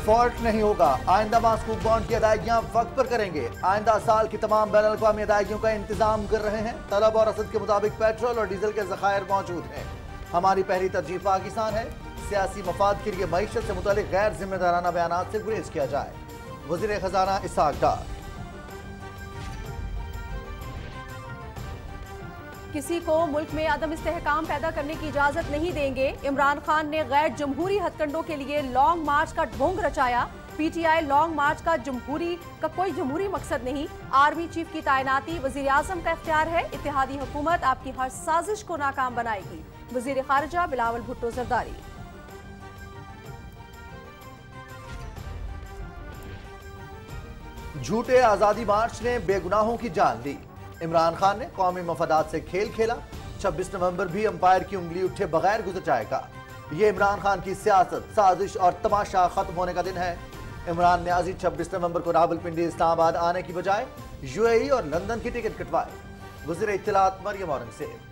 Default नहीं होगा आइंदा मास्कूक बॉन्ड की अदायगियां वक्त पर करेंगे आइंदा साल की तमाम बैन अवी अदायगियों का इंतजाम कर रहे हैं तलब और असद के मुताबिक पेट्रोल और डीजल के जखायर मौजूद हैं हमारी पहली तरजीह पाकिस्तान है सियासी मफाद के लिए मीशत से मुतल गैर जिम्मेदाराना बयान से गुरेज किया जाए वजीर खजाना इसाक डार किसी को मुल्क में आदम इस्तेकाम पैदा करने की इजाजत नहीं देंगे इमरान खान ने गैर जमहूरी हथकंडों के लिए लॉन्ग मार्च का ढोंग रचाया पीटीआई लॉन्ग मार्च का जमहूरी का कोई जमहूरी मकसद नहीं आर्मी चीफ की तैनाती वजीर आजम का इख्तियार है इतिहादी हुकूमत आपकी हर साजिश को नाकाम बनाएगी वजीर खारजा बिलावल भुट्टो जरदारी झूठे आजादी मार्च ने बेगुनाहों की जान ली इमरान खान ने कौमी मफादात से खेल खेला छब्बीस नवम्बर भी अंपायर की उंगली उठे बगैर गुजर जाएगा ये इमरान खान की सियासत साजिश और तमाशा खत्म होने का दिन है इमरान न्याजी 26 नवंबर को रावलपिंडी इस्लामाबाद आने की बजाय यूएई और लंदन की टिकट कटवाए वजीर इतलात Maryam Aurangzeb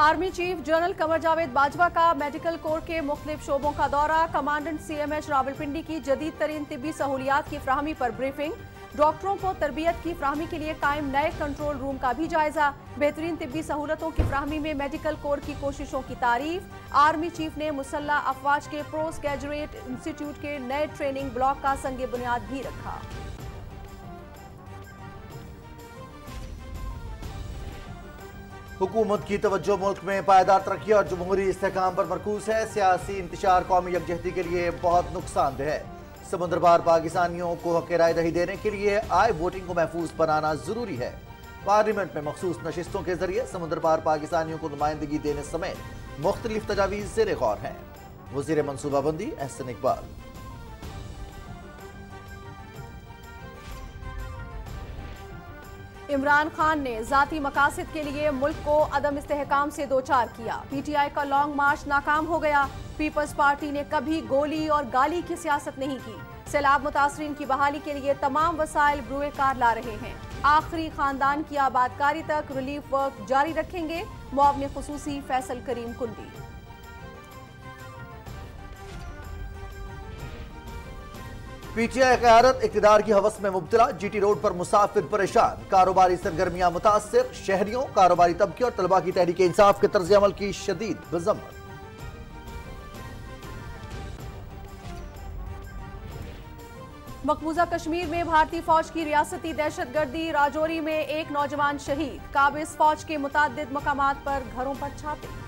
army chief general Qamar Javed Bajwa का मेडिकल कोर के मुख्तलिफ शोबों का दौरा कमांडेंट सीएमएच रावलपिंडी की जदीद तरीन तिबी सहूलियात की फ्राहमी पर ब्रीफिंग डॉक्टरों को तरबियत की फ्राहमी के लिए कायम नए कंट्रोल रूम का भी जायजा बेहतरीन तिबी सहूलतों की फ्राहमी में मेडिकल कोर की कोशिशों की तारीफ आर्मी चीफ ने मुसल्ला अफवाज के प्रोस ग्रेजुएट इंस्टीट्यूट के नए ट्रेनिंग ब्लॉक का संग बुनियाद भी रखा हुकूमत की तवज्जो मुल्क में पायदार तरक्की और जमहूरी इसकाम पर मरकूज है सियासी इंतजार कौमी यकजहती के लिए बहुत नुकसानदेह है समुद्र पार पाकिस्तानियों को हक राय दही देने के लिए आए वोटिंग को महफूज बनाना जरूरी है पार्लियामेंट में मखसूस नशस्तों के जरिए समुद्र पार पाकिस्तानियों को नुमाइंदगी देने समेत मुख्तलिफ तजावीज़ जेर गौर हैं वजीर मनसूबाबंदी एहसन इकबाल इमरान खान ने जाति मकासद के लिए मुल्क को अदम इस्तेकाम से दो चार किया पीटीआई का लॉन्ग मार्च नाकाम हो गया पीपल्स पार्टी ने कभी गोली और गाली की सियासत नहीं की सैलाब मुतासरीन की बहाली के लिए तमाम वसाइल कार ला रहे हैं आखिरी खानदान की आबादकारी तक रिलीफ वर्क जारी रखेंगे मुआवन खसूसी फैसल करीम कुंडी पीटीआई क्यादत इकतदार की हवस में मुबतला जीटी रोड पर मुसाफिर परेशान कारोबारी सरगर्मियां मुतासर शहरियों कारोबारी तबके और तलबा की तहरीक इंसाफ के तर्ज अमल की शदीद मजम्मत मकबूजा कश्मीर में भारतीय फौज की रियासती दहशतगर्दी राजौरी में एक नौजवान शहीद काबिज फौज के मुतद मकाम पर घरों पर छापे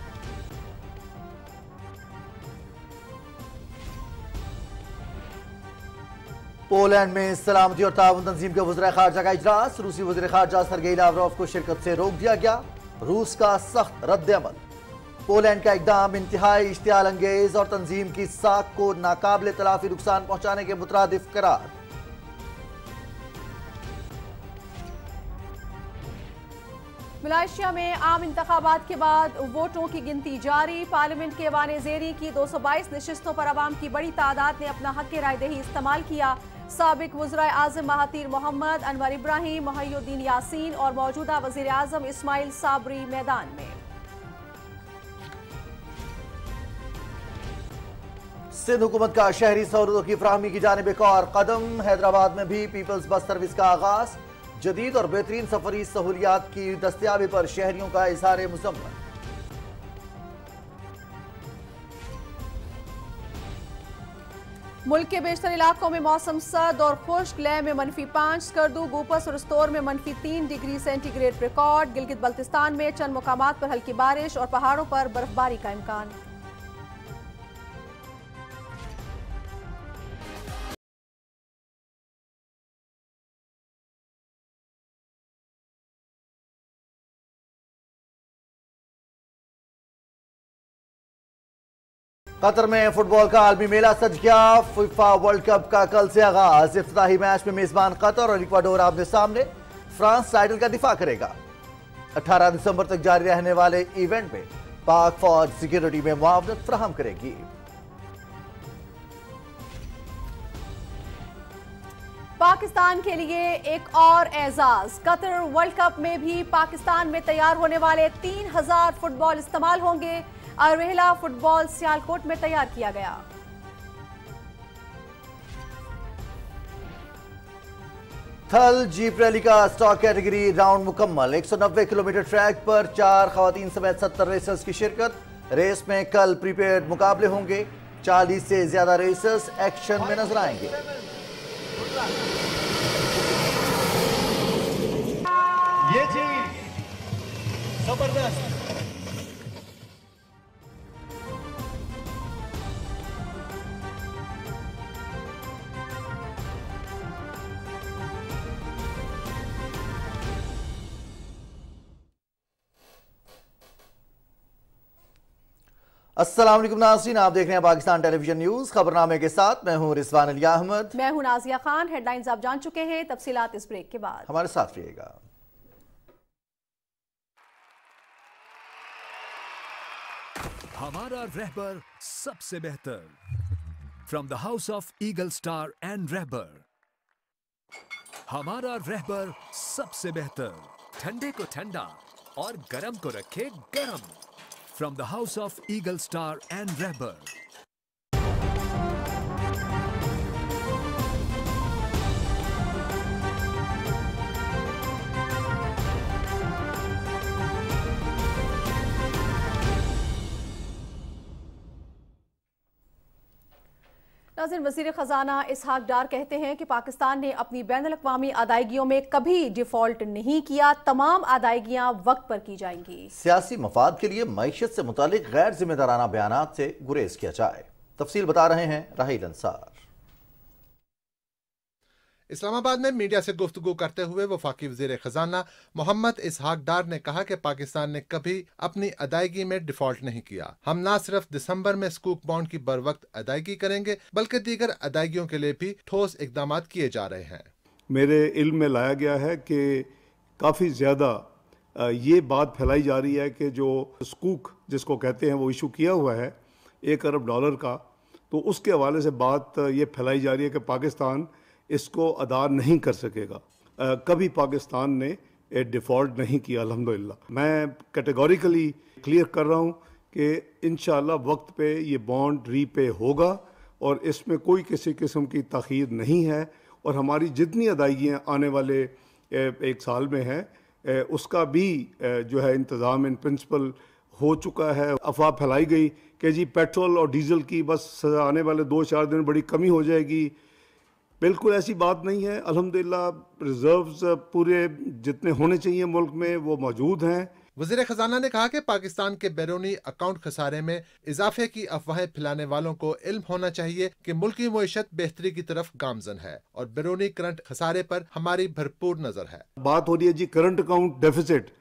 पोलैंड में सलामती और ताउन तंजीम के वजरा खारजा का इजलास रूसी वजर खारजा सरगई लावरोव को शिरकत से रोक दिया गया रूस का सख्त रद्द अमल पोलैंड का इकदाम इंतहाई इश्तियाल अंगेज और तंजीम की साख को नाकाबले तलाफी नुकसान पहुंचाने के मुतरदफ करार मलाइशिया में आम इंतबात के बाद वोटों की गिनती जारी पार्लियामेंट के वान जेरी की दो सौ बाईस नशस्तों पर आवाम की बड़ी तादाद ने अपना हक रायदेही इस्तेमाल किया सबक वज्रा आजम Mahathir Mohamad Anwar Ibrahim Muhyiddin Yassin और मौजूदा वजीर आजम इसमाइल साबरी मैदान में सिंध हुकूमत का शहरी सहूलतों की फ्राहमी की जानब एक और कदम हैदराबाद में भी पीपल्स बस सर्विस का आगाज जदीद और बेहतरीन सफरी सहूलियात की दस्तियाबी पर शहरियों का इजहार मुजम्मत मुल्क के बेशतर इलाकों में मौसम सर्द और खुश्क लय में मनफी पांच स्कर्दू गोपस और स्तोर में मनफी तीन degree centigrade record Gilgit Baltistan में चंद मकाम पर हल्की बारिश और पहाड़ों पर बर्फबारी का इम्कान कतर में फुटबॉल का आलमी मेला सज गया फीफा वर्ल्ड कप का कल से आगाज इफ्ताही मैच में मेजबान कतर और इक्वाडोर आपने सामने फ्रांस टाइटल का दिफा करेगा 18 दिसंबर तक जारी रहने वाले इवेंट में पाक फौज सिक्योरिटी में मुआवजत फ्राहम करेगी पाकिस्तान के लिए एक और एजाज कतर वर्ल्ड कप में भी पाकिस्तान में तैयार होने वाले 3000 फुटबॉल इस्तेमाल होंगे अरवेला फुटबॉल सियालकोट में तैयार किया गया थल जीप रैली का स्टॉक कैटेगरी राउंड मुकम्मल 190 किलोमीटर ट्रैक पर चार खातन समेत सत्तर रेसर्स की शिरकत रेस में कल प्रीपेड मुकाबले होंगे 40 से ज्यादा रेसर्स एक्शन में नजर आएंगे ये चीज जबरदस्त असलम नाजीन आप देख रहे हैं पाकिस्तान टेलीविजन न्यूज खबरनामे के साथ मैं हूँ रिजवान अली अहमद मैं हूँ नाजिया खान हेडलाइंस आप जान चुके हैं तफसीलात इस ब्रेक के बाद हमारे साथ रहिएगा हमारा रहबर सबसे बेहतर from the house of eagle star and रहबर हमारा रहबर सबसे बेहतर ठंडे को ठंडा और गरम को रखे गरम from the house of Eagle Star and Reber. नाजिन वजीर ख़जाना इसहाक डार कहते हैं कि पाकिस्तान ने अपनी बैन अवी अदायगियों में कभी डिफॉल्ट नहीं किया तमाम अदायगियाँ वक्त पर की जाएंगी सियासी मफाद के लिए मीशत से मुतल गैर जिम्मेदाराना बयान से गुरेज किया जाए तफसील बता रहे हैं राहल अंसार इस्लामाबाद में मीडिया से गुफ्तु करते हुए वफाकी वजीर खजाना मोहम्मद इसहाक डार ने कहा कि पाकिस्तान ने कभी अपनी अदायगी में डिफॉल्ट नहीं किया हम न सिर्फ दिसंबर में स्कूक बॉन्ड की बर वक्त अदायगी करेंगे बल्कि दीगर अदायगियों के लिए भी ठोस इकदाम किए जा रहे हैं मेरे इल्म में लाया गया है कि काफ़ी ज़्यादा ये बात फैलाई जा रही है कि जो स्कूक जिसको कहते हैं वो इशू किया हुआ है एक अरब डॉलर का तो उसके हवाले से बात ये फैलाई जा रही है कि पाकिस्तान इसको अदा नहीं कर सकेगा आ, कभी पाकिस्तान ने डिफ़ॉल्ट नहीं किया अलहमदिल्ला मैं कैटेगोरिकली क्लियर कर रहा हूँ कि इन वक्त पे ये बॉन्ड रीपे होगा और इसमें कोई किसी किस्म की तखीर नहीं है और हमारी जितनी अदायगियाँ आने वाले एक साल में हैं उसका भी जो है इंतज़ाम इन प्रिंसिपल हो चुका है अफवाह फैलाई गई कि जी पेट्रोल और डीजल की बस आने वाले दो चार दिन बड़ी कमी हो जाएगी बिल्कुल ऐसी बात नहीं है अलहमदिल्ला रिजर्व्स पूरे जितने होने चाहिए मुल्क में वो मौजूद हैं वजीर खजाना ने कहा कि पाकिस्तान के बैरूनी अकाउंट खसारे में इजाफे की अफवाहें फैलाने वालों को इल्म होना चाहिए कि मुल्क मीशत बेहतरी की तरफ गामजन है और बैरूनी करंट खसारे पर हमारी भरपूर नजर है बात हो रही है जी करंट अकाउंट डेफिसिट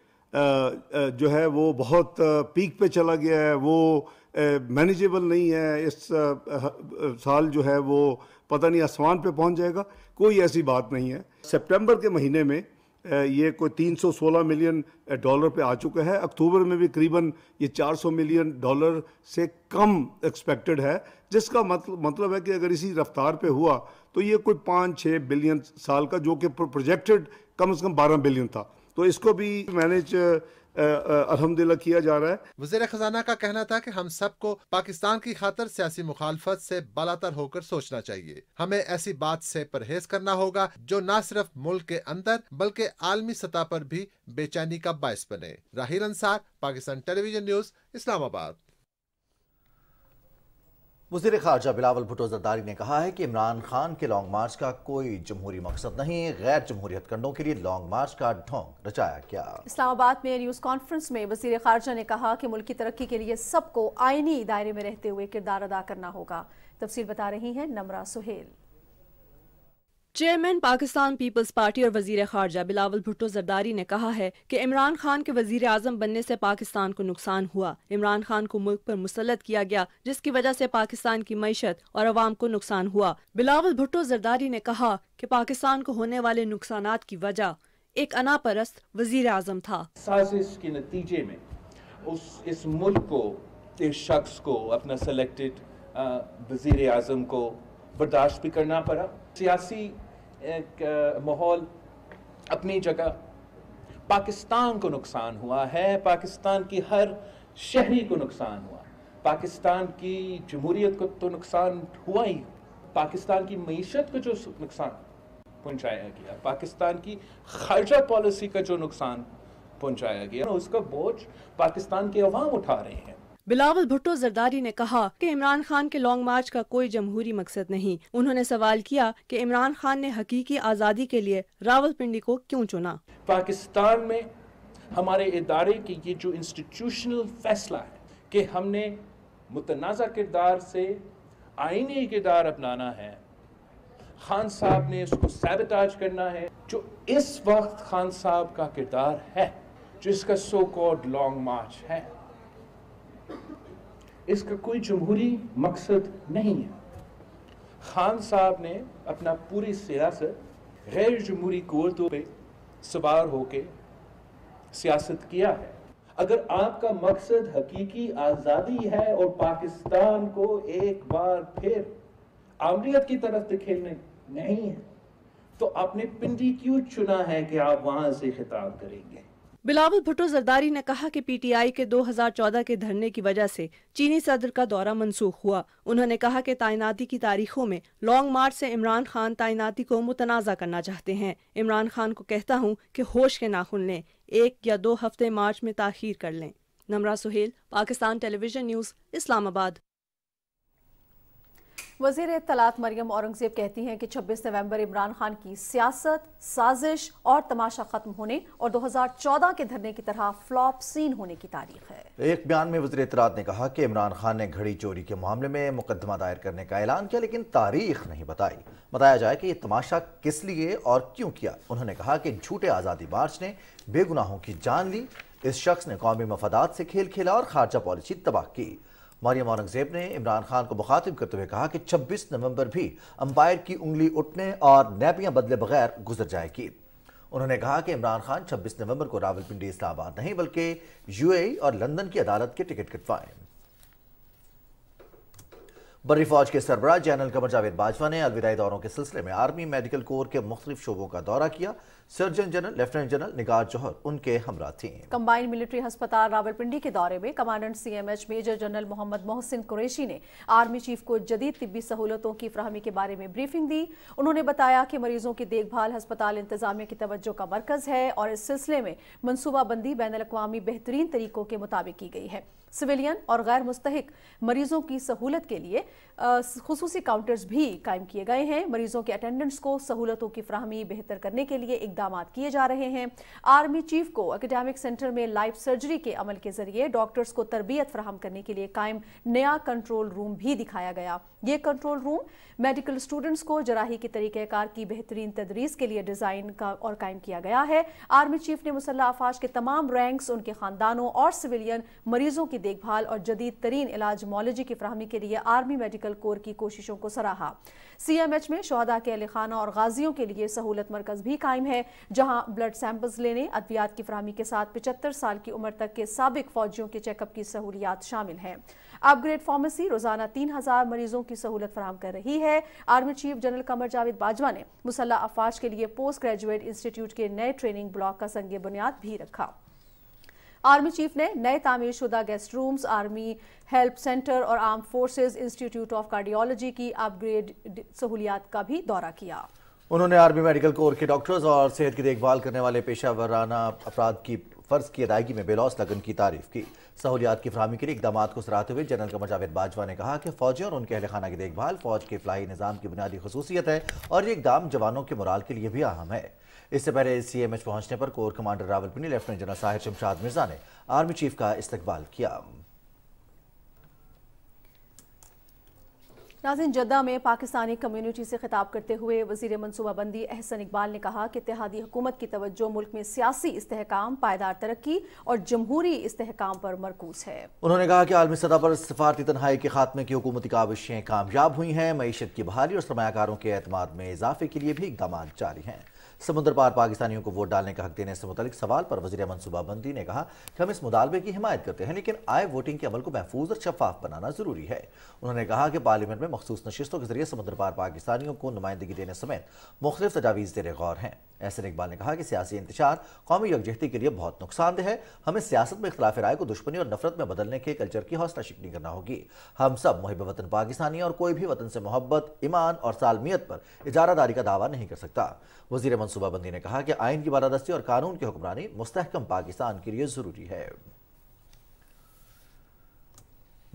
जो है वो बहुत पीक पे चला गया है वो मैनेजेबल नहीं है इस साल जो है वो पता नहीं आसमान पे पहुंच जाएगा कोई ऐसी बात नहीं है सितंबर के महीने में ये कोई 316 मिलियन डॉलर पे आ चुका है अक्टूबर में भी करीबन ये 400 मिलियन डॉलर से कम एक्सपेक्टेड है जिसका मतलब मतलब है कि अगर इसी रफ्तार पे हुआ तो ये कोई पाँच छः बिलियन साल का जो कि प्रोजेक्टेड कम से कम बारह बिलियन था तो इसको भी मैनेज अलहमदिल्ला किया जा रहा है वजीर खजाना का कहना था कि हम सबको पाकिस्तान की खातर सियासी मुखालफत से बलातर होकर सोचना चाहिए हमें ऐसी बात से परहेज करना होगा जो न सिर्फ मुल्क के अंदर बल्कि आलमी सतह पर भी बेचैनी का बायस बने राहिल अंसार पाकिस्तान टेलीविजन न्यूज इस्लामाबाद वजीर खारजा बिलावल भुटो जरदारी ने कहा है कि इमरान खान के लॉन्ग मार्च का कोई जमहूरी मकसद नहीं गैर जमहूरी हथकंडों के लिए लॉन्ग मार्च का ढोंग रचाया गया इस्लामाबाद में न्यूज़ कॉन्फ्रेंस में वजीर खारजा ने कहा कि मुल्क की तरक्की के लिए सबको आईनी दायरे में रहते हुए किरदार अदा करना होगा तफसी बता रही है Nimra Sohail chairman Pakistan Peoples Party और वजीर खारजा बिलावल भुट्टो जरदारी ने कहा है कि इमरान खान के वजीर अजम बनने से पाकिस्तान को नुकसान हुआ इमरान खान को मुल्क पर मुसलत किया गया जिसकी वजह से पाकिस्तान की मीशत और आवाम को नुकसान हुआ बिलावल भुट्टो जरदारी ने कहा कि पाकिस्तान को होने वाले नुकसान की वजह एक अनापरस्त वजीर आज़म था साजिश के नतीजे में उस इस मुल्क को इस शख्स को अपना सेलेक्टेड वजीर अजम को बर्दाश्त भी करना पड़ा सियासी माहौल अपनी जगह पाकिस्तान को नुकसान हुआ है पाकिस्तान की हर शहरी को नुकसान हुआ पाकिस्तान की जमहूरीत को तो नुकसान हुआ ही पाकिस्तान की मीशत को जो नुकसान पहुंचाया गया पाकिस्तान की खर्चा पॉलिसी का जो नुकसान पहुंचाया गया उसका बोझ पाकिस्तान के अवाम उठा रहे हैं बिलावल भुट्टो जरदारी ने कहा कि इमरान खान के लॉन्ग मार्च का कोई जमहूरी मकसद नहीं उन्होंने सवाल किया कि इमरान खान ने हकीकी आज़ादी के लिए रावलपिंडी को क्यों चुना पाकिस्तान में हमारे इदारे की ये जो इंस्टीट्यूशनल फैसला है कि हमने मुतनाज़ किरदार से आईनी किरदार अपनाना है खान साहब ने उसको सैबताज करना है जो इस वक्त खान साहब का किरदार है जो इसका सो कॉल्ड लॉन्ग मार्च है इसका कोई जमहूरी मकसद नहीं है खान साहब ने अपना पूरी सियासत गैर जमहूरी कवतों पर सवार होकर सियासत किया है अगर आपका मकसद हकीकी आज़ादी है और पाकिस्तान को एक बार फिर आमरीत की तरफ खेलने नहीं है तो आपने पिंडी क्यों चुना है कि आप वहां से खिताब करेंगे बिलावल भुट्टो जरदारी ने कहा कि पीटीआई के 2014 के धरने की वजह से चीनी सदर का दौरा मनसूख हुआ उन्होंने कहा कि तैनाती की तारीखों में लॉन्ग मार्च से इमरान खान तैनाती को मुतनाज़ा करना चाहते हैं इमरान खान को कहता हूं कि होश के नाखुन लें एक या दो हफ्ते मार्च में ताखिर कर लें नमरा सुहेल पाकिस्तान टेलीविजन न्यूज़ इस्लामाबाद वजीर तलात मरियम औरंगजेब कहती हैं कि 26 नवंबर इमरान खान की सियासत साजिश और तमाशा खत्म होने और 2014 के धरने की तरह फ्लॉप सीन होने की तारीख है एक बयान में वजी तलात ने कहा कि इमरान खान ने घड़ी चोरी के मामले में मुकदमा दायर करने का ऐलान किया लेकिन तारीख नहीं बताई बताया जाए कि ये तमाशा किस लिए और क्यों किया उन्होंने कहा कि झूठे आज़ादी मार्च ने बेगुनाहों की जान ली इस शख्स ने कौमी मफादात से खेल खेला और खारजा पॉलिसी तबाह की मारियम औरंगजेब ने इमरान खान को मुखातिब करते हुए कहा कि 26 नवंबर भी अंपायर की उंगली उठने और नैपियां बदले बगैर गुजर जाएगी उन्होंने कहा कि इमरान खान 26 नवंबर को रावलपिंडी इस्लामाबाद नहीं बल्कि यूएई और लंदन की अदालत के टिकट कटवाएं बर्री फौज के सरबराह जनरल कमर जावेद बाजवा ने अलविदाई दौरों के सिलसिले में आर्मी मेडिकल कोर के मुख्तलिफ शोबों का दौरा किया surgeon general lieutenant general Nigar Johar उनके हमरा थी कंबाइंड मिलिट्री अस्पताल रावलपिंडी के दौरे में commandant CMH major general Muhammad Mohsin Qureshi ने आर्मी चीफ को जदीद तिब्बी सहूलतों की फ्राहमी के बारे में ब्रीफिंग दी उन्होंने बताया कि मरीजों की देखभाल अस्पताल इंतजामिया की तवज्जो का मरकज है और इस सिलसिले में मनसूबाबंदी बैन अवी बेहतरीन तरीकों के मुताबिक की गई है सिविलियन और गैर मुस्तक मरीजों की सहूलत के लिए खसूसी काउंटर्स भी कायम किए गए हैं मरीजों के अटेंडेंट्स को सहूलतों की फ्राहमी बेहतर करने के लिए इकदाम किए जा रहे हैं आर्मी चीफ को एकेडमिक सेंटर में लाइफ सर्जरी के अमल के जरिए डॉक्टर्स को तरबियत फ्राहम करने के लिए कायम नया कंट्रोल रूम भी दिखाया गया ये कंट्रोल रूम मेडिकल स्टूडेंट्स को जराही के तरीक़ेकार की बेहतरीन तदरीस के लिए डिज़ाइन का और कायम किया गया है आर्मी चीफ ने मुसल्ह अफाज के तमाम रैंक्स उनके ख़ानदानों और सिविलियन मरीजों की देखभाल और जदीद तरीन इलाज मॉलोजी की फ्राहमी के लिए आर्मी मेडिकल मेडिकल कोर की कोशिशों को सराहा सीएमएच में शहदा के अली खाना और गाजियों के लिए सहूलत मरकज भी कायम है जहां ब्लड सैंपल्स लेने अद्वियात की फरहमी के साथ पिचहत्तर साल की उम्र तक के सबक फौजियों के चेकअप की सहूलियात शामिल हैं अपग्रेड फार्मेसी रोजाना तीन हजार मरीजों की सहूलत फराम कर रही है army chief general Qamar Javed Bajwa ने मुसल्ला अफवाज के लिए पोस्ट ग्रेजुएट इंस्टीट्यूट के नए ट्रेनिंग ब्लॉक का संगे बुनियाद भी रखा आर्मी चीफ ने नए तामीर शुदा guest rooms army help centre और armed forces institute of cardiology की अपग्रेड सहूलियात का भी दौरा किया उन्होंने आर्मी मेडिकल कोर के डॉक्टर्स और सेहत की देखभाल करने वाले पेशा वराना अफराद की फ़र्ज की अदायगी में बेलौस लगन की तारीफ की सहूलियात की फ्राहमी के लिए इकदाम को सराहते हुए जनरल कमर जावेद बाजवा ने कहा कि फौजी और उनके अहलखाना की देखभाल फौज के फ्लाई निज़ाम की बुनियादी खसूसियत है और ये इकदाम जवानों के मुराल के लिए भी अहम है इससे पहले सीएमएच पहुंचने पर corps commander Rawalpindi lieutenant general Sahir Shamshad Mirza ने आर्मी चीफ का इस्तकबाल किया नाजिन जद्दा में पाकिस्तानी कम्युनिटी से खिताब करते हुए वजीर मनसूबाबंदी अहसन इकबाल ने कहा कि इतिहादी हुकूमत की तवज्जो मुल्क में सियासी इस्तेकाम पायदार तरक्की और जमहूरी इस्तेकाम पर मरकूज है उन्होंने कहा कि आलमी सतह पर सफारती तनहाई के खात्मे की हुकूमती काविशें कामयाब हुई हैं मीशत की बहाली और सरमाकारों के अतमाद में इजाफे के लिए भी इकदाम जारी हैं समुद्र पार पाकिस्तानियों को वोट डालने का हक देने से मुतल सवाल पर वजी मनसूबाबंदी ने कहा कि हम इस मुदालबे की हिमायत करते हैं लेकिन आए वोटिंग के अमल को महफूज और शफाफ बनाना जरूरी है उन्होंने कहा कि पार्लियामेंट में मखसूस नशस्तों के जरिए समुद्र पार पाकिस्तानियों को नुमाइंदगी देने समेत मुख्त तजावीज़ देने गौर हैं ऐसे इकबाल ने कहा कि सियासी इंतजार कौमी यकजहती के लिए बहुत नुकसानदेह है हमें सियासत में इखिलाफ राय को दुश्मनी और नफरत में बदलने के कल्चर की हौसला शिकनी करना होगी हम सब मुहब वतन पाकिस्तानी और कोई भी वतन से मोहब्बत ईमान और सालमियत पर इजारादारी का दावा नहीं कर सकता वजीर मनसूबाबंदी ने कहा कि आइन की बारादस्ती और कानून की हुक्मरानी मुस्तकम पाकिस्तान के लिए ज़रूरी है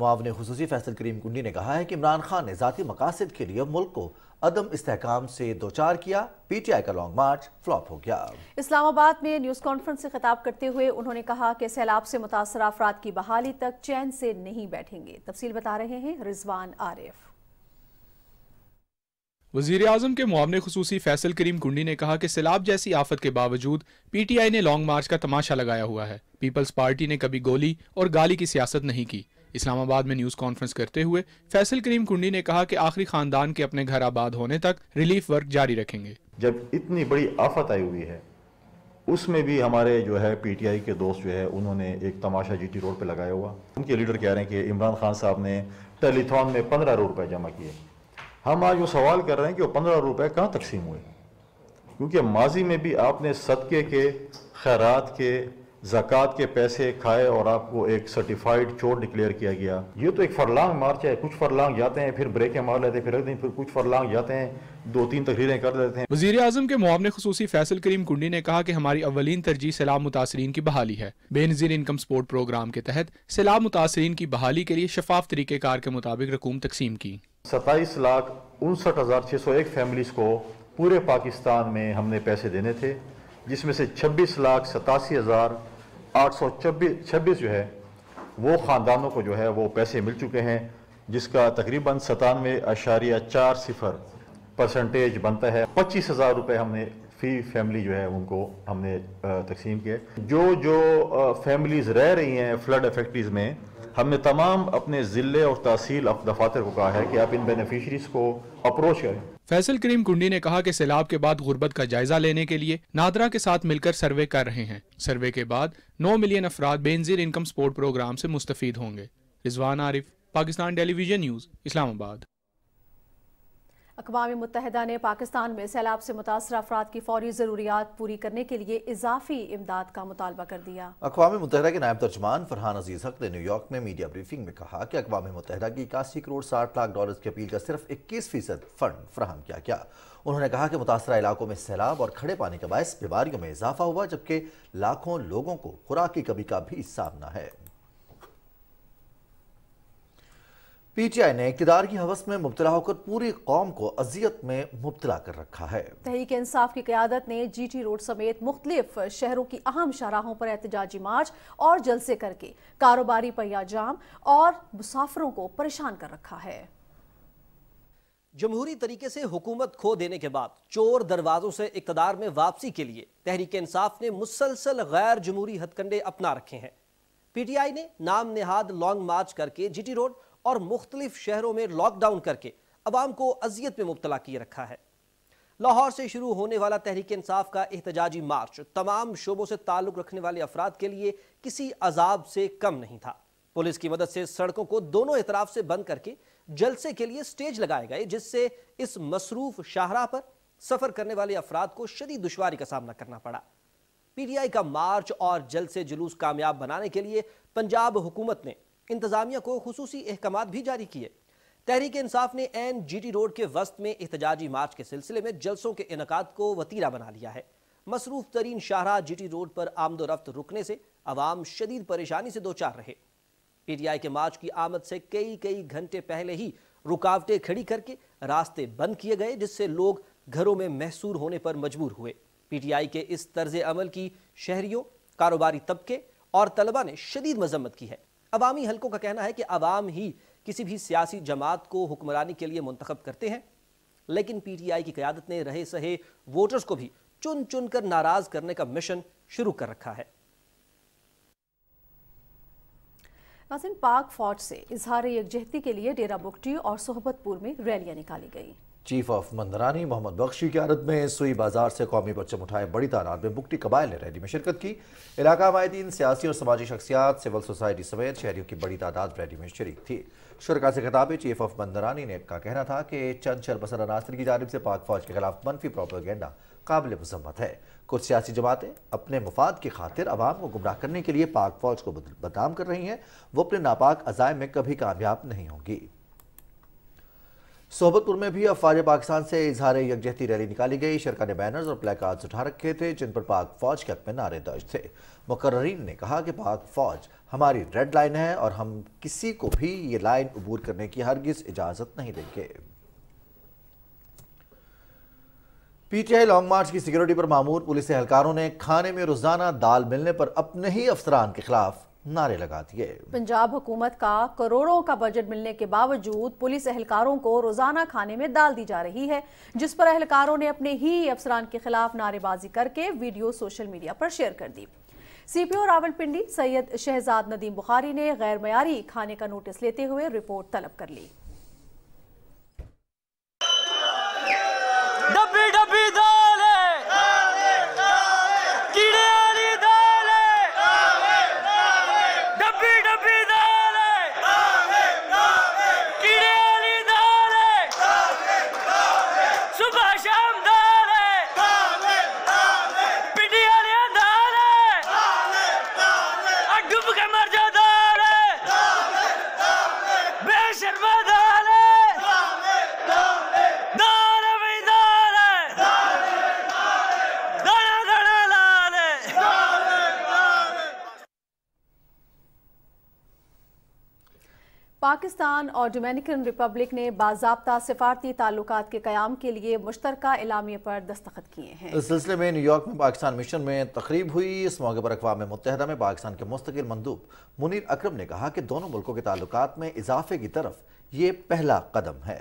मुआवन खसूस फैसल करीम कुंडी ने कहा है कि इमरान खान ने ज़ाती मकासद के लिए मुल्क को अदम इसकाम से दो चार किया पीटीआई का लॉन्ग मार्च फ्लॉप हो गया इस्लामाबाद में न्यूज कॉन्फ्रेंस से खिताब करते हुए उन्होंने कहा कि सैलाब से मुतासर अफराद की बहाली तक चैन से नहीं बैठेंगे तफसील बता रहे हैं रिजवान आरिफ वजीर अजम के मुआवने खसूसी फैसल करीम कुंडी ने कहा कि सैलाब जैसी आफत के बावजूद पी टी आई ने लॉन्ग मार्च का तमाशा लगाया हुआ है पीपल्स पार्टी ने कभी गोली और गाली की सियासत नहीं की इस्लामाबाद में न्यूज कॉन्फ्रेंस करते हुए फैसल करीम कुंडी ने कहा कि आखिरी खानदान के अपने घर आबाद होने तक रिलीफ वर्क जारी रखेंगे जब इतनी बड़ी आफत आई हुई है उसमें भी हमारे जो है पीटीआई के दोस्त जो है उन्होंने एक तमाशा जीटी रोड पे लगाया हुआ उनके लीडर कह रहे हैं कि इमरान खान साहब ने टेलीथॉन में पंद्रह रुपए जमा किए हम आज वो सवाल कर रहे हैं कि वो पंद्रह रुपये कहाँ तकसीम हुए क्योंकि माजी में भी आपने सदक़े के खैरात के जक़ात के पैसे खाए और आपको एक सर्टिफाइड चोर डिक्लेयर किया गया ये तो एक फरलांग मार्च है कुछ फरलांग जाते हैं फिर ब्रेकें मार लेते हैं फिर दिन फिर कुछ फरलांग जाते हैं दो तीन तकरीरें कर देते हैं वजी अजम के मुआवने खसूसी फैसल करीम कुंडी ने कहा कि हमारी अवलिन तरजीह सैलाब मुतासरीन की बहाली है बेनजीर इनकम सपोर्ट प्रोग्राम के तहत सैलाब मुतासरीन की बहाली के लिए शफाफ तरीक़ेकार के मुताबिक रकूम तकसीम की सत्ताईस लाख उनसठ हज़ार छः सौ एक फैमिलीज़ को पूरे पाकिस्तान में हमने पैसे देने थे जिसमें से छब्बीस लाख सतासी हज़ार आठ सौ छब्बीस जो है वो ख़ानदानों को जो है वो पैसे मिल चुके हैं जिसका तकरीबन सतानवे अशारिया चार सिफर परसेंटेज बनता है पच्चीस हज़ार रुपये हमने फी फैमिली जो है उनको हमने तकसीम किए जो जो फैमिलीज़ रह रही हैं फ्लड अफेक्टिज़ में हमने तमाम अपने ज़िले और तहसील दफातर को कहा है कि आप इन बेनिफिशरीज को अप्रोच करें फैसल करीम कुंडी ने कहा कि सैलाब के बाद गुर्बत का जायजा लेने के लिए नादरा के साथ मिलकर सर्वे कर रहे हैं सर्वे के बाद 9 मिलियन अफराद बेनजीर इनकम सपोर्ट प्रोग्राम से मुस्तफ़ होंगे रिजवान आरिफ पाकिस्तान टेलीविजन न्यूज़ इस्लामाबाद अकवा मुतहदा ने पाकिस्तान में सैलाब से मुतासर अफराद की फौरी ज़रूरियात पूरी करने के लिए इजाफी इमदाद का मुतालबा कर दिया अकवा मुतहदा के नायब तर्जमान फरहान अजीज़ हक ने न्यूयॉर्क में मीडिया ब्रीफिंग में कहा कि अकवा मुतहदा की इक्यासी करोड़ साठ लाख डॉलर की अपील का सिर्फ इक्कीस फीसद फंड फ्राहम किया गया उन्होंने कहा कि मुतासर इलाकों में सैलाब और खड़े पानी के बायस बीमारियों में इजाफा हुआ जबकि लाखों लोगों को खुराक की कमी का भी सामना है पीटीआई ने इकतदार की हवस में मुबतला होकर पूरी कौम को अजियत में मुबतला कर रखा है तहरीक इंसाफ की क्यादत ने जी टी रोड समेत मुख्तलिफ शहरों की अहम शराहों पर एहतजाजी मार्च और जलसे करके कारोबारी पहिया जाम और मुसाफरों को परेशान कर रखा है जमहूरी तरीके से हुकूमत खो देने के बाद चोर दरवाजों से इकतदार में वापसी के लिए तहरीक इंसाफ ने मुसलसल गैर जमहूरी हथकंडे अपना रखे हैं पीटीआई ने नाम नेहाद लॉन्ग मार्च करके जीटी रोड और मुख्तलिफ शहरों में लॉकडाउन करके आवाम को अजियत में मुबतला किए रखा है लाहौर से शुरू होने वाला तहरीक इंसाफ का एहतजाजी मार्च तमाम शोबों से ताल्लुक़ रखने वाले अफराद के लिए किसी अजाब से कम नहीं था पुलिस की मदद से सड़कों को दोनों इतराफ से बंद करके जलसे के लिए स्टेज लगाए गए जिससे इस मसरूफ शाहरा पर सफर करने वाले अफराद को शदी दुशारी का सामना करना पड़ा पीटीआई का मार्च और जलसे जुलूस कामयाब बनाने के लिए पंजाब हुकूमत ने इंतजामिया को खसूसी अहकाम भी जारी किए तहरीक इंसाफ ने एन जी टी रोड के वस्त में एहतजाजी मार्च के सिलसिले में जलसों के इनका को वतीरा बना लिया है मसरूफ तरीन शाहरा जी टी रोड पर आमदोरफ्त रुकने से आवाम शदीद परेशानी से दो चार रहे पी टी आई के मार्च की आमद से कई कई घंटे पहले ही रुकावटें खड़ी करके रास्ते बंद किए गए जिससे लोग घरों में महसूर होने पर मजबूर हुए पी टी आई के इस तर्ज अमल की शहरियों कारोबारी तबके और तलबा ने शदीद मजम्मत की है अवामी हलकों का कहना है कि अवाम ही किसी भी सियासी जमात को हुक्मरानी के लिए मुंतखब करते हैं लेकिन पीटीआई की क्यादत ने रहे सहे वोटर्स को भी चुन चुन कर नाराज करने का मिशन शुरू कर रखा है नाजिन पाक फौज से इजहार यकजहती के लिए डेरा बुकटी और सोहबतपुर में रैलियां निकाली गई चीफ ऑफ मंदरानी मोहम्मद बख्शी की आदत में सुई बाजार से कौमी परचम उठाए बड़ी तादाद में बुकटी कबाइल ने रैली में शिरकत की इलाका माहदीन सियासी और समाजी शख्सियात सिविल सोसाइटी समेत शहरीों की बड़ी तादाद रैली में शरीक थी शुरा से खिताबी चीफ ऑफ मंदरानी ने का कहना था कि चंद शरबसर अनासर की जानब से पाक फौज के खिलाफ मनफी प्रोपागेंडा काबिल मजम्मत है कुछ सियासी जमातें अपने मफाद की खातिर आवाम को गुमराह करने के लिए पाक फौज को बदनाम कर रही हैं वो अपने नापाक अजायम में कभी कामयाब नहीं होंगी सोहबतपुर में भी अफवाज पाकिस्तान से इजहार यकजहती रैली निकाली गई शरका ने बैनर्स और कार्ड उठा रखे थे जिन पर पाक फौज के हक में नारे दर्ज थे मुकर्रीन ने कहा कि पाक फौज हमारी रेड लाइन है और हम किसी को भी ये लाइन अबूर करने की हरगिज इजाज़त नहीं देंगे पीटीआई लॉन्ग मार्च की सिक्योरिटी पर मामूर पुलिस एहलकारों ने खाने में रोजाना दाल मिलने पर अपने ही अफसरान के खिलाफ नारे लगा दिए पंजाब हुकूमत का करोड़ों का बजट मिलने के बावजूद पुलिस एहलकारों को रोजाना खाने में डाल दी जा रही है जिस पर एहलकारों ने अपने ही अफसरान के खिलाफ नारेबाजी करके वीडियो सोशल मीडिया पर शेयर कर दी सीपीओ रावलपिंडी सैयद शहजाद नदीम बुखारी ने गैर मयारी खाने का नोटिस लेते हुए रिपोर्ट तलब कर ली पाकिस्तान और डोमिनिकन रिपब्लिक ने बाबा सिफारती ताल्लुक के क्याम के लिए मुश्तर इलामिये पर दस्तखत किए हैं इस सिलसिले में न्यूयॉर्क में पाकिस्तान मिशन में तकरीब हुई इस मौके पर अकवा मुतहदा में पाकिस्तान के मुस्तकिल मंदूब मुनीर अक्रम ने कहा कि दोनों मुल्कों के ताल्लुक में इजाफे की तरफ ये पहला कदम है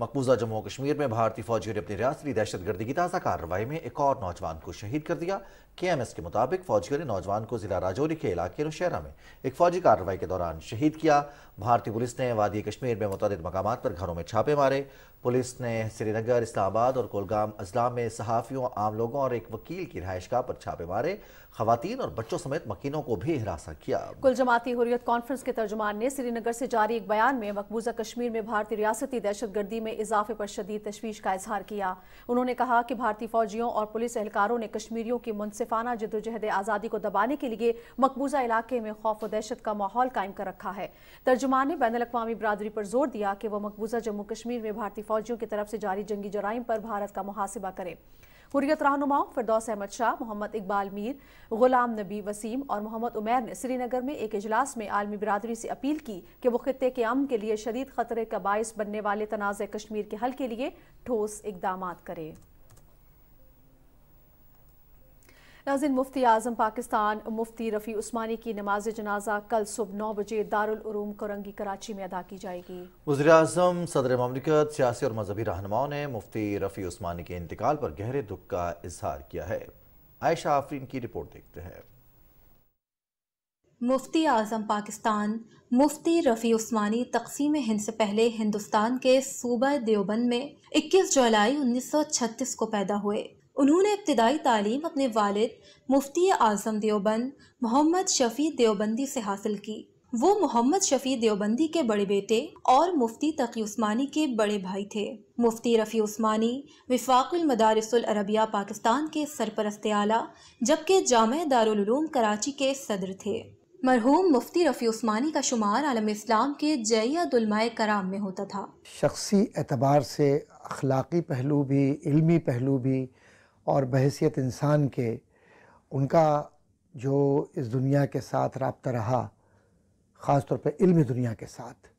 मकबूजा जम्मू कश्मीर में भारतीय फौजियों ने अपनी रियासती दहशतगर्दी की ताज़ा कार्रवाई में एक और नौजवान को शहीद कर दिया केएमएस के मुताबिक फौजियों ने नौजवान को जिला राजौरी के इलाके रुशहरा में एक फौजी कार्रवाई के दौरान शहीद किया भारतीय पुलिस ने वादी कश्मीर में मुतद मकाम पर घरों में छापे मारे पुलिस ने श्रीनगर इस्लामाबाद और कोलगाम अजला में सहाफ़ियों आम लोगों और एक वकील की रहायश पर छापे मारे खातन और बच्चों समेत मकीनों को भी हिरासत किया कुल जमाती हुरियत कॉन्फ्रेंस के तर्जुमान ने श्रीनगर से जारी एक बयान में मकबूजा कश्मीर में भारतीय रियासती दहशतगर्दी में इजाफे पर शदीद तशवीश का इजहार किया उन्होंने कहा कि भारतीय फौजियों और पुलिस एहलकारों ने कश्मीरियों की मुनसिब मुनसिफाना जदोजहद आज़ादी को दबाने के लिए मकबूजा इलाके में खौफ व दहशत का माहौल कायम कर रखा है तर्जुमान ने बैन अवी बरदरी पर जोर दिया कि वह मकबूजा जम्मू कश्मीर में भारतीय फौजियों की तरफ से जारी जंगी जराइम पर भारत का मुहासिबा करें हुरियत रहनुमाओं फिरदौस अहमद शाह मोहम्मद इकबाल मीर गुलाम नबी वसीम और मोहम्मद उमैर ने श्रीनगर में एक इजलास में आलमी बरदरी से अपील की कि वो खत्े के अम के लिए शदीद खतरे का बायस बनने वाले तनाज़ कश्मीर के हल के लिए ठोस इकदाम करें नाजिन मुफ्ती आजम पाकिस्तान मुफ्ती रफ़ी उस्मानी की नमाज जनाजा कल सुबह नौ बजे दारूम करंगी कराची में अदा की जाएगी वजी अजम सदर ममलिकत सियासी और मजहबी रहनुमाओं ने मुफ्ती रफ़ी उस्मानी के इंतकाल पर गहरे दुख का इजहार किया है आयशा आफरीन की रिपोर्ट देखते हैं मुफ्ती आज़म पाकिस्तान मुफ्ती रफ़ी उस्मानी तकसीम हिंद से पहले हिंदुस्तान के सूबा देवबंद में 21 जुलाई 1936 को पैदा हुए उन्होंने इब्तदाई तालीम अपने वालिद मुफ्ती आज़म देवबंद मोहम्मद शफ़ी देवबंदी से हासिल की वो मोहम्मद शफ़ी देवबंदी के बड़े बेटे और मुफ्ती तकी उस्मानी के बड़े भाई थे मुफ्ती रफ़ी उस्मानी विफाकुल मदारसुल अरबिया पाकिस्तान के सरपरस्त आला जबकि जाम दारूम कराची के सदर थे मरहूम मुफ्ती रफ़ी उस्मानी का शुमार आलम इस्लाम के जैदुलमाय कराम में होता था शख्सी एतबार से अखलाक़ी पहलू भी इलमी पहलू भी और बहसीत इंसान के उनका जो इस दुनिया के साथ रबता रहा ख़ास तौर पर इल्म दुनिया के साथ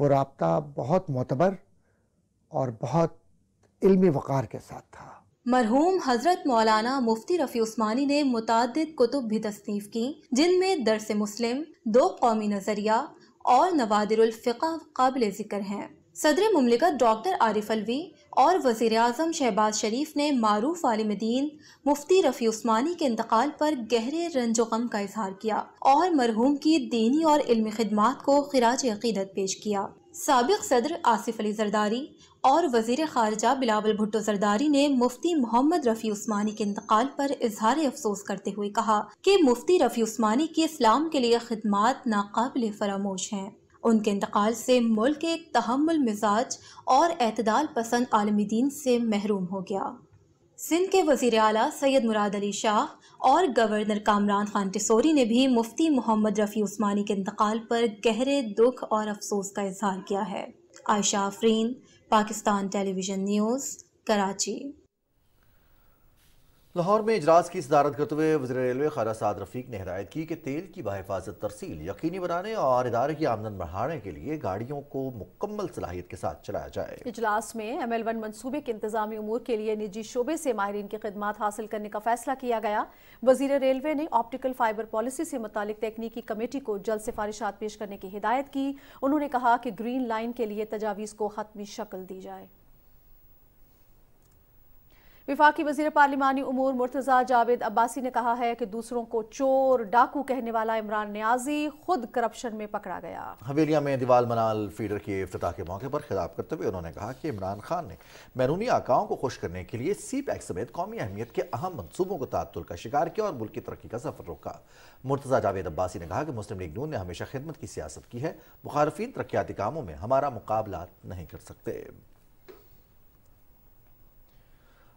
वो रबता बहुत मोतबर और बहुत इल्मी वक़ार के साथ था मरहूम हज़रत मौलाना मुफ्ती रफ़ी उस्मानी ने मुतद कुतुब भी तसनीफ़ की जिनमें दरस मुस्लिम दो कौमी नज़रिया और नवादरफ़ा काबिल ज़िक्र हैं सदर ममलिकत डॉक्टर आरिफ अलवी और वजीर अजम शहबाज शरीफ ने मारूफ आलम दीन मुफ्ती रफ़ी उस्मानी के इंतकाल पर गहरे रंज गम का इजहार किया और मरहूम की दीनी और इल्मी खदमात को खराज अकीदत पेश किया सबक सदर आसिफ अली जरदारी और वजीर खारजा बिलावल भुट्टो जरदारी ने मुफ्ती मोहम्मद रफ़ी उस्मानी के इंतकाल पर इजहार अफसोस करते हुए कहा कि मुफ्ती रफ़ी उस्मानी की इस्लाम के लिए खदमात नाकबिल फरामोश हैं उनके इंतकाल से मुल्क के एक तहमुल मिजाज और अतदाल पसंद आलमी दीन से महरूम हो गया सिंध के वजीर अली सैयद मुराद अली शाह और गवर्नर कामरान खान टिसोरी ने भी मुफ्ती मोहम्मद रफ़ी उस्मानी के इंतकाल पर गहरे दुख और अफसोस का इजहार किया है आयशा आफरीन पाकिस्तान टेलीविज़न न्यूज़ कराची लाहौर में इजलास की सदारत करते हुए वजी रेलवे खारा साद रफीक ने हदायत की कि तेल की बाहिफाजत तरसील यकीनी बनाने और इदारे की आमदन बढ़ाने के लिए गाड़ियों को मुकम्मल सलाहियत के साथ चलाया जाए इजलास में एम एल वन मनसूबे के इंतजामी अमूर के लिए निजी शोबे से माहरीन की खदमात हासिल करने का फैसला किया गया वजीर रेलवे ने ऑप्टिकल फाइबर पॉलिसी से मुतलिक तकनीकी कमेटी को जल्द सिफारिशात पेश करने की हिदायत की उन्होंने कहा कि ग्रीन लाइन के लिए तजावीज़ को हतमी शक्ल दी जाए विफाक वजी पार्लिमानी उमूर मुर्तज़ा जावेद अब्बासी ने कहा है कि दूसरों को चोर डाकू कहने वाला इमरान न्याजी खुद करप्शन में पकड़ा गया हवेलिया में दीवाल मनाल फीडर के अफ्ताह के मौके पर खिताब करते हुए उन्होंने कहा कि इमरान खान ने बैरूनी आकाओं को खुश करने के लिए सी पैक समेत कौमी अहमियत के अहम मनसूबों को तातुल का शिकार किया और मुल्क की तरक्की का सफर रोका मुर्तज़ा जावेद अब्बासी ने कहा कि मुस्लिम लीग नून ने हमेशा खिदमत की सियासत की है मुखारफी तरक्याती कामों में हमारा मुकाबला नहीं कर सकते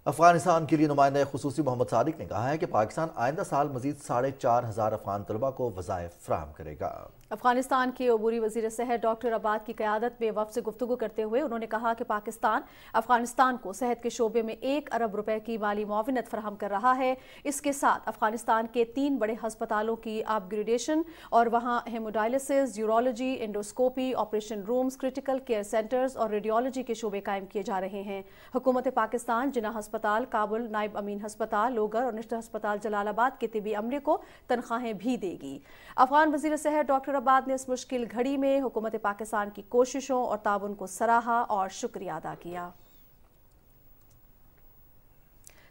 अफगानिस्तान के लिए नुमाइंदा खसूसी मोहम्मद सादिक ने कहा है कि पाकिस्तान आइंदा साल मजीद साढ़े चार हज़ार अफगान तलबा को वज़ायफ फ्राहम करेगा अफगानिस्तान के अबूरी वजीर सेहत डॉक्टर अबाद की क्यादत में वफ से गुफ्तु करते हुए उन्होंने कहा कि पाकिस्तान अफगानिस्तान को सेहत के शोबे में एक अरब रुपए की माली मुआवनत फराहम कर रहा है इसके साथ अफगानिस्तान के तीन बड़े हस्पतालों की अपग्रेडेशन और वहां haemodialysis urology endoscopy operation rooms critical care centres और रेडियोलॉजी के शोबे कायम किए जा रहे हैं हुकूमत पाकिस्तान जिना हस्पताल काबुल नायब अमीन हस्पताल लोगर और निश्चर हस्पताल जलालाबाद के तिबी अमले को तनख्वाहें भी देगी अफगान वजी सेहत डॉक्टर मुजफ्फराबाद ने इस मुश्किल घड़ी में हुकूमत पाकिस्तान की कोशिशों और ताबन को सराहा और शुक्रिया अदा किया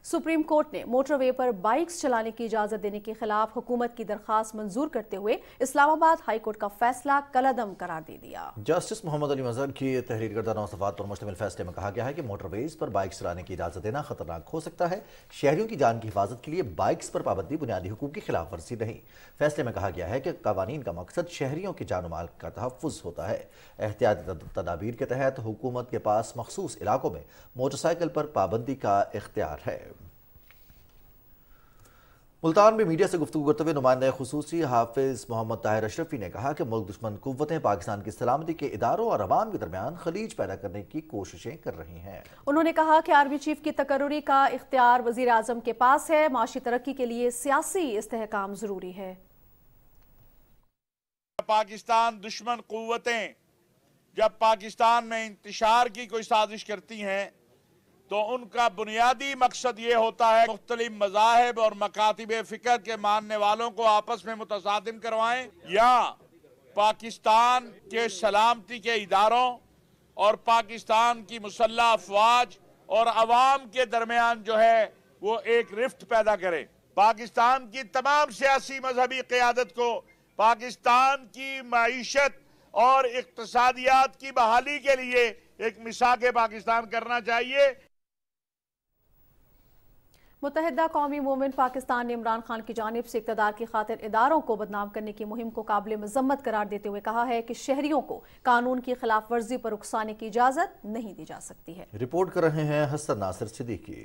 सुप्रीम कोर्ट ने मोटरवे पर बाइक्स चलाने की इजाज़त देने के खिलाफ हुकूमत की दरखास्त मंजूर करते हुए इस्लामाबाद हाई कोर्ट का फैसला कलदम करार दे दिया जस्टिस मोहम्मद अली मजहर की तहरीर करदा नौसफात पर मुश्तमिल फैसले में कहा गया है कि मोटरवेज पर बाइक चलाने की इजाज़त देना खतरनाक हो सकता है शहरियों की जान की हिफाजत के लिए बाइक्स पर पाबंदी बुनियादी हकूक की खिलाफ वर्जी नहीं फैसले में कहा गया है कि कवानीन का मकसद शहरियों के जान माल का तहफ़ होता है एहतियाती तदाबीर के तहत हुकूमत के पास मखसूस इलाकों में मोटरसाइकिल पर पाबंदी का इख्तियार है मुल्तान में मीडिया से गुफ्तु करते हुए नुमाइंदे खसूसी हाफिज मोहम्मद ताहिर अशरफी ने कहा कि मुल्क दुश्मन कुतें पाकिस्तान की सलामती के इदारों और अवाम के दरमियान खलीज पैदा करने की कोशिशें कर रही हैं उन्होंने कहा कि आर्मी चीफ की तकर्री का इख्तियार वजीर अजम के पास है माशी तरक्की के लिए सियासी इस्तेकाम जरूरी है पाकिस्तान दुश्मन कुतें जब पाकिस्तान में इंतजार की कोई साजिश करती हैं तो उनका बुनियादी मकसद ये होता है मुख्तलिफ मजाहब और मकातब फ़िक्र के मानने वालों को आपस में मुतसादम करवाएं या पाकिस्तान के सलामती के इदारों और पाकिस्तान की मुसल्ह अफवाज और आवाम के दरमियान जो है वो एक रिफ्ट पैदा करें पाकिस्तान की तमाम सियासी मजहबी क़्यादत को पाकिस्तान की मीशत और इकतसादियात की बहाली के लिए एक मिसा के पाकिस्तान करना चाहिए मुतहदा कौमी मूवमेंट पाकिस्तान ने इमरान खान की जानब से इकतदार की खातिर इदारों को बदनाम करने की मुहिम को काबिल मजम्मत करार देते हुए कहा है कि शहरियों को कानून की खिलाफ वर्जी पर उकसाने की इजाजत नहीं दी जा सकती है रिपोर्ट कर रहे हैं हसन नासिर सिद्दीकी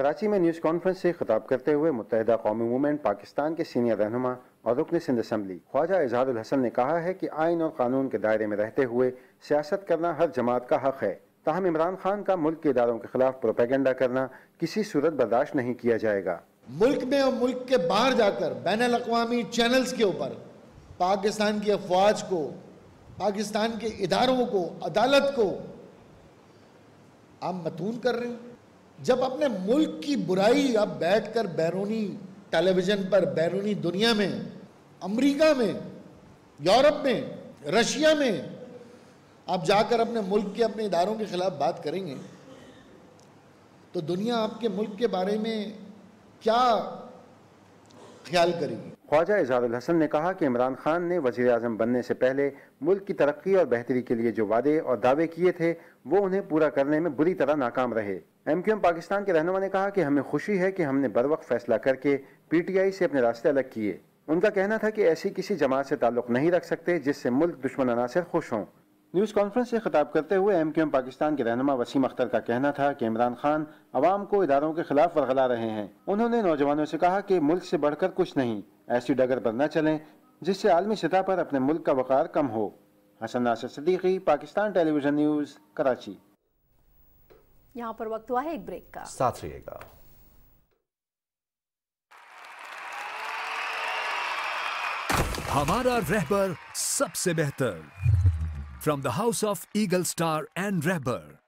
कराची में न्यूज़ कॉन्फ्रेंस से खिताब करते हुए मुतहदा कौमी मूवमेंट पाकिस्तान के सीनियर रहनुमा और रुकन सिंध असम्बली ख्वाजा एजाद हसन ने कहा है की आइन और कानून के दायरे में रहते हुए सियासत करना हर जमात का हक है ताहम इमरान खान का मुल्क के इदारों के खिलाफ प्रोपेगेंडा करना किसी सूरत बर्दाश्त नहीं किया जाएगा मुल्क में और मुल्क के बाहर जाकर बैन अवी चैनल्स के ऊपर पाकिस्तान की अफवाज को पाकिस्तान के इदारों को अदालत को आप मतून कर रहे हैं जब अपने मुल्क की बुराई आप बैठ कर बैरूनी टेलीविज़न पर बैरूनी दुनिया में अमेरिका में यूरोप में रशिया में आप जाकर अपने मुल्क के अपने इदारों के ख़िलाफ़ बात करेंगे तो दुनिया आपके मुल्क के बारे में क्या ख्याल करेगी ख्वाजा इजारुल हसन ने कहा कि इमरान खान ने वजीर अजम बनने से पहले मुल्क की तरक्की और बेहतरी के लिए जो वादे और दावे किए थे वो उन्हें पूरा करने में बुरी तरह नाकाम रहे एम क्यू एम पाकिस्तान के रहनुमा ने कहा कि हमें खुशी है कि हमने बर वक्त फैसला करके पी टी आई से अपने रास्ते अलग किए उनका कहना था कि ऐसी किसी जमात से ताल्लुक नहीं रख सकते जिससे मुल्क दुश्मन अनासर खुश हों न्यूज़ कॉन्फ्रेंस से खिताब करते हुए एम क्यू एम पाकिस्तान के रहनमा वसीम अख्तर का कहना था कि इमरान खान आवाम को इदारों के खिलाफ वर्गला रहे हैं उन्होंने नौजवानों से कहा कि मुल्क से बढ़कर कुछ नहीं ऐसी डगर पर न चलें जिससे आलमी सतह पर अपने मुल्क का वक़ार कम हो हसन नासिर सदीकी पाकिस्तान टेलीविजन न्यूज़ कराची यहाँ पर वक्त हुआ है एक ब्रेक का साथ रहिएगा हमारा रहबर सबसे बेहतर from the house of Eagle Star and Reber.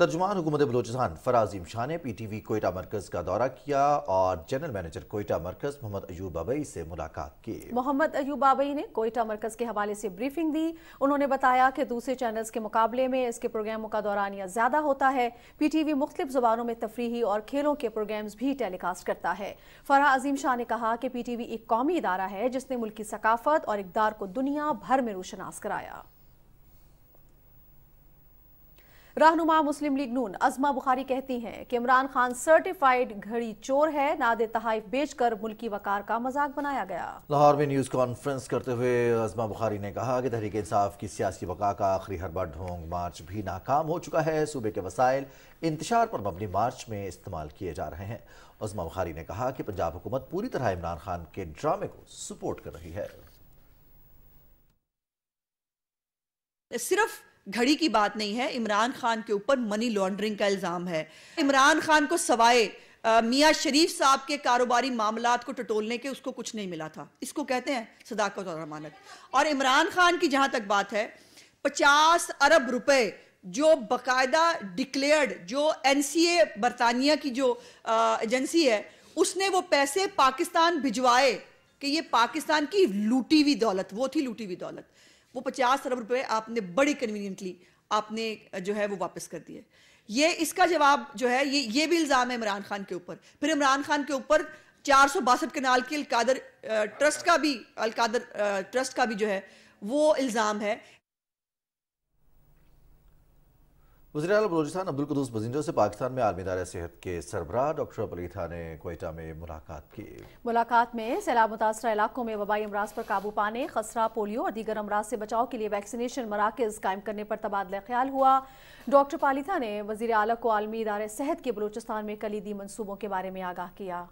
तर्जुमान हुकूमत बलोचिस्तान फराजीम शाह ने पी टी वी कोयटा मरकज का दौरा किया और जनरल मैनेजर कोयटा मरकज मोहम्मद अयूब बाबई से मुलाकात की मोहम्मद अयूब बाबई ने कोयटा मरकज के हवाले से ब्रीफिंग दी उन्होंने बताया कि दूसरे चैनल्स के मुकाबले में इसके प्रोग्रामों का दौरानिया ज़्यादा होता है पी टी वी मुख्तलिफ ज़ुबानों में तफरी और खेलों के प्रोग्राम्स भी टेलीकास्ट करता है फराह अजीम शाह ने कहा कि पी टी वी एक कौमी इदारा है जिसने मुल्क की सकाफत और इकदार को दुनिया भर में रोशनास कराया रहनुमा मुस्लिम लीग नून अजमा बुखारी कहती हैं कि इमरान खान सर्टिफाइड घड़ी चोर है नादे तहाइफ बेचकर मुल्की वकार का मजाक बनाया गया लाहौर में न्यूज़ कॉन्फ्रेंस करते हुए अजमा बुखारी ने कहा कि तहरीक इंसाफ की सियासी वका का आखिरी हरबा ढोंग मार्च भी नाकाम हो चुका है सूबे के वसाइल इंतशार पर मबनी मार्च में इस्तेमाल किए जा रहे हैं अजमा बुखारी ने कहा कि पंजाब हुकूमत पूरी तरह इमरान खान के ड्रामे को सपोर्ट कर रही है सिर्फ घड़ी की बात नहीं है इमरान खान के ऊपर मनी लॉन्ड्रिंग का इल्ज़ाम है इमरान खान को सवाए मियाँ शरीफ साहब के कारोबारी मामला को टटोलने के उसको कुछ नहीं मिला था इसको कहते हैं सदाकत और अमानत और इमरान खान की जहां तक बात है पचास अरब रुपए जो बाकायदा डिक्लेयर्ड जो एन बरतानिया की जो आ, एजेंसी है उसने वो पैसे पाकिस्तान भिजवाए कि ये पाकिस्तान की लूटी हुई दौलत वो थी लूटी हुई दौलत वो पचास अरब रुपए आपने बड़ी कन्वीनियंटली आपने जो है वो वापस कर दिए ये इसका जवाब जो है ये ये भी इल्ज़ाम है इमरान खान के ऊपर फिर इमरान खान के ऊपर चार सौ बासठ कनाल के अलकादर ट्रस्ट का भी अलकादर ट्रस्ट का भी जो है वो इल्ज़ाम है वजी अल बलोचिस्तान अब्दुल बजिंजो से पाकिस्तान में आर्मी दारा सेहत के सरबराह डॉक्टर पलीथा ने कोयटा में मुलाकात की मुलाकात में सैलाब मुतासर इलाकों में वबाई अमराज पर काबू पाने खसरा पोलियो और दीगर अमराज से बचाव के लिए वैक्सीनेशन मराकज़ कायम करने पर तबादला ख्याल हुआ डॉक्टर पालीथा ने वजी अल को आलमी इदारे सेहत के बलोचिस्तान में कलीदी मनसूबों के बारे में आगाह किया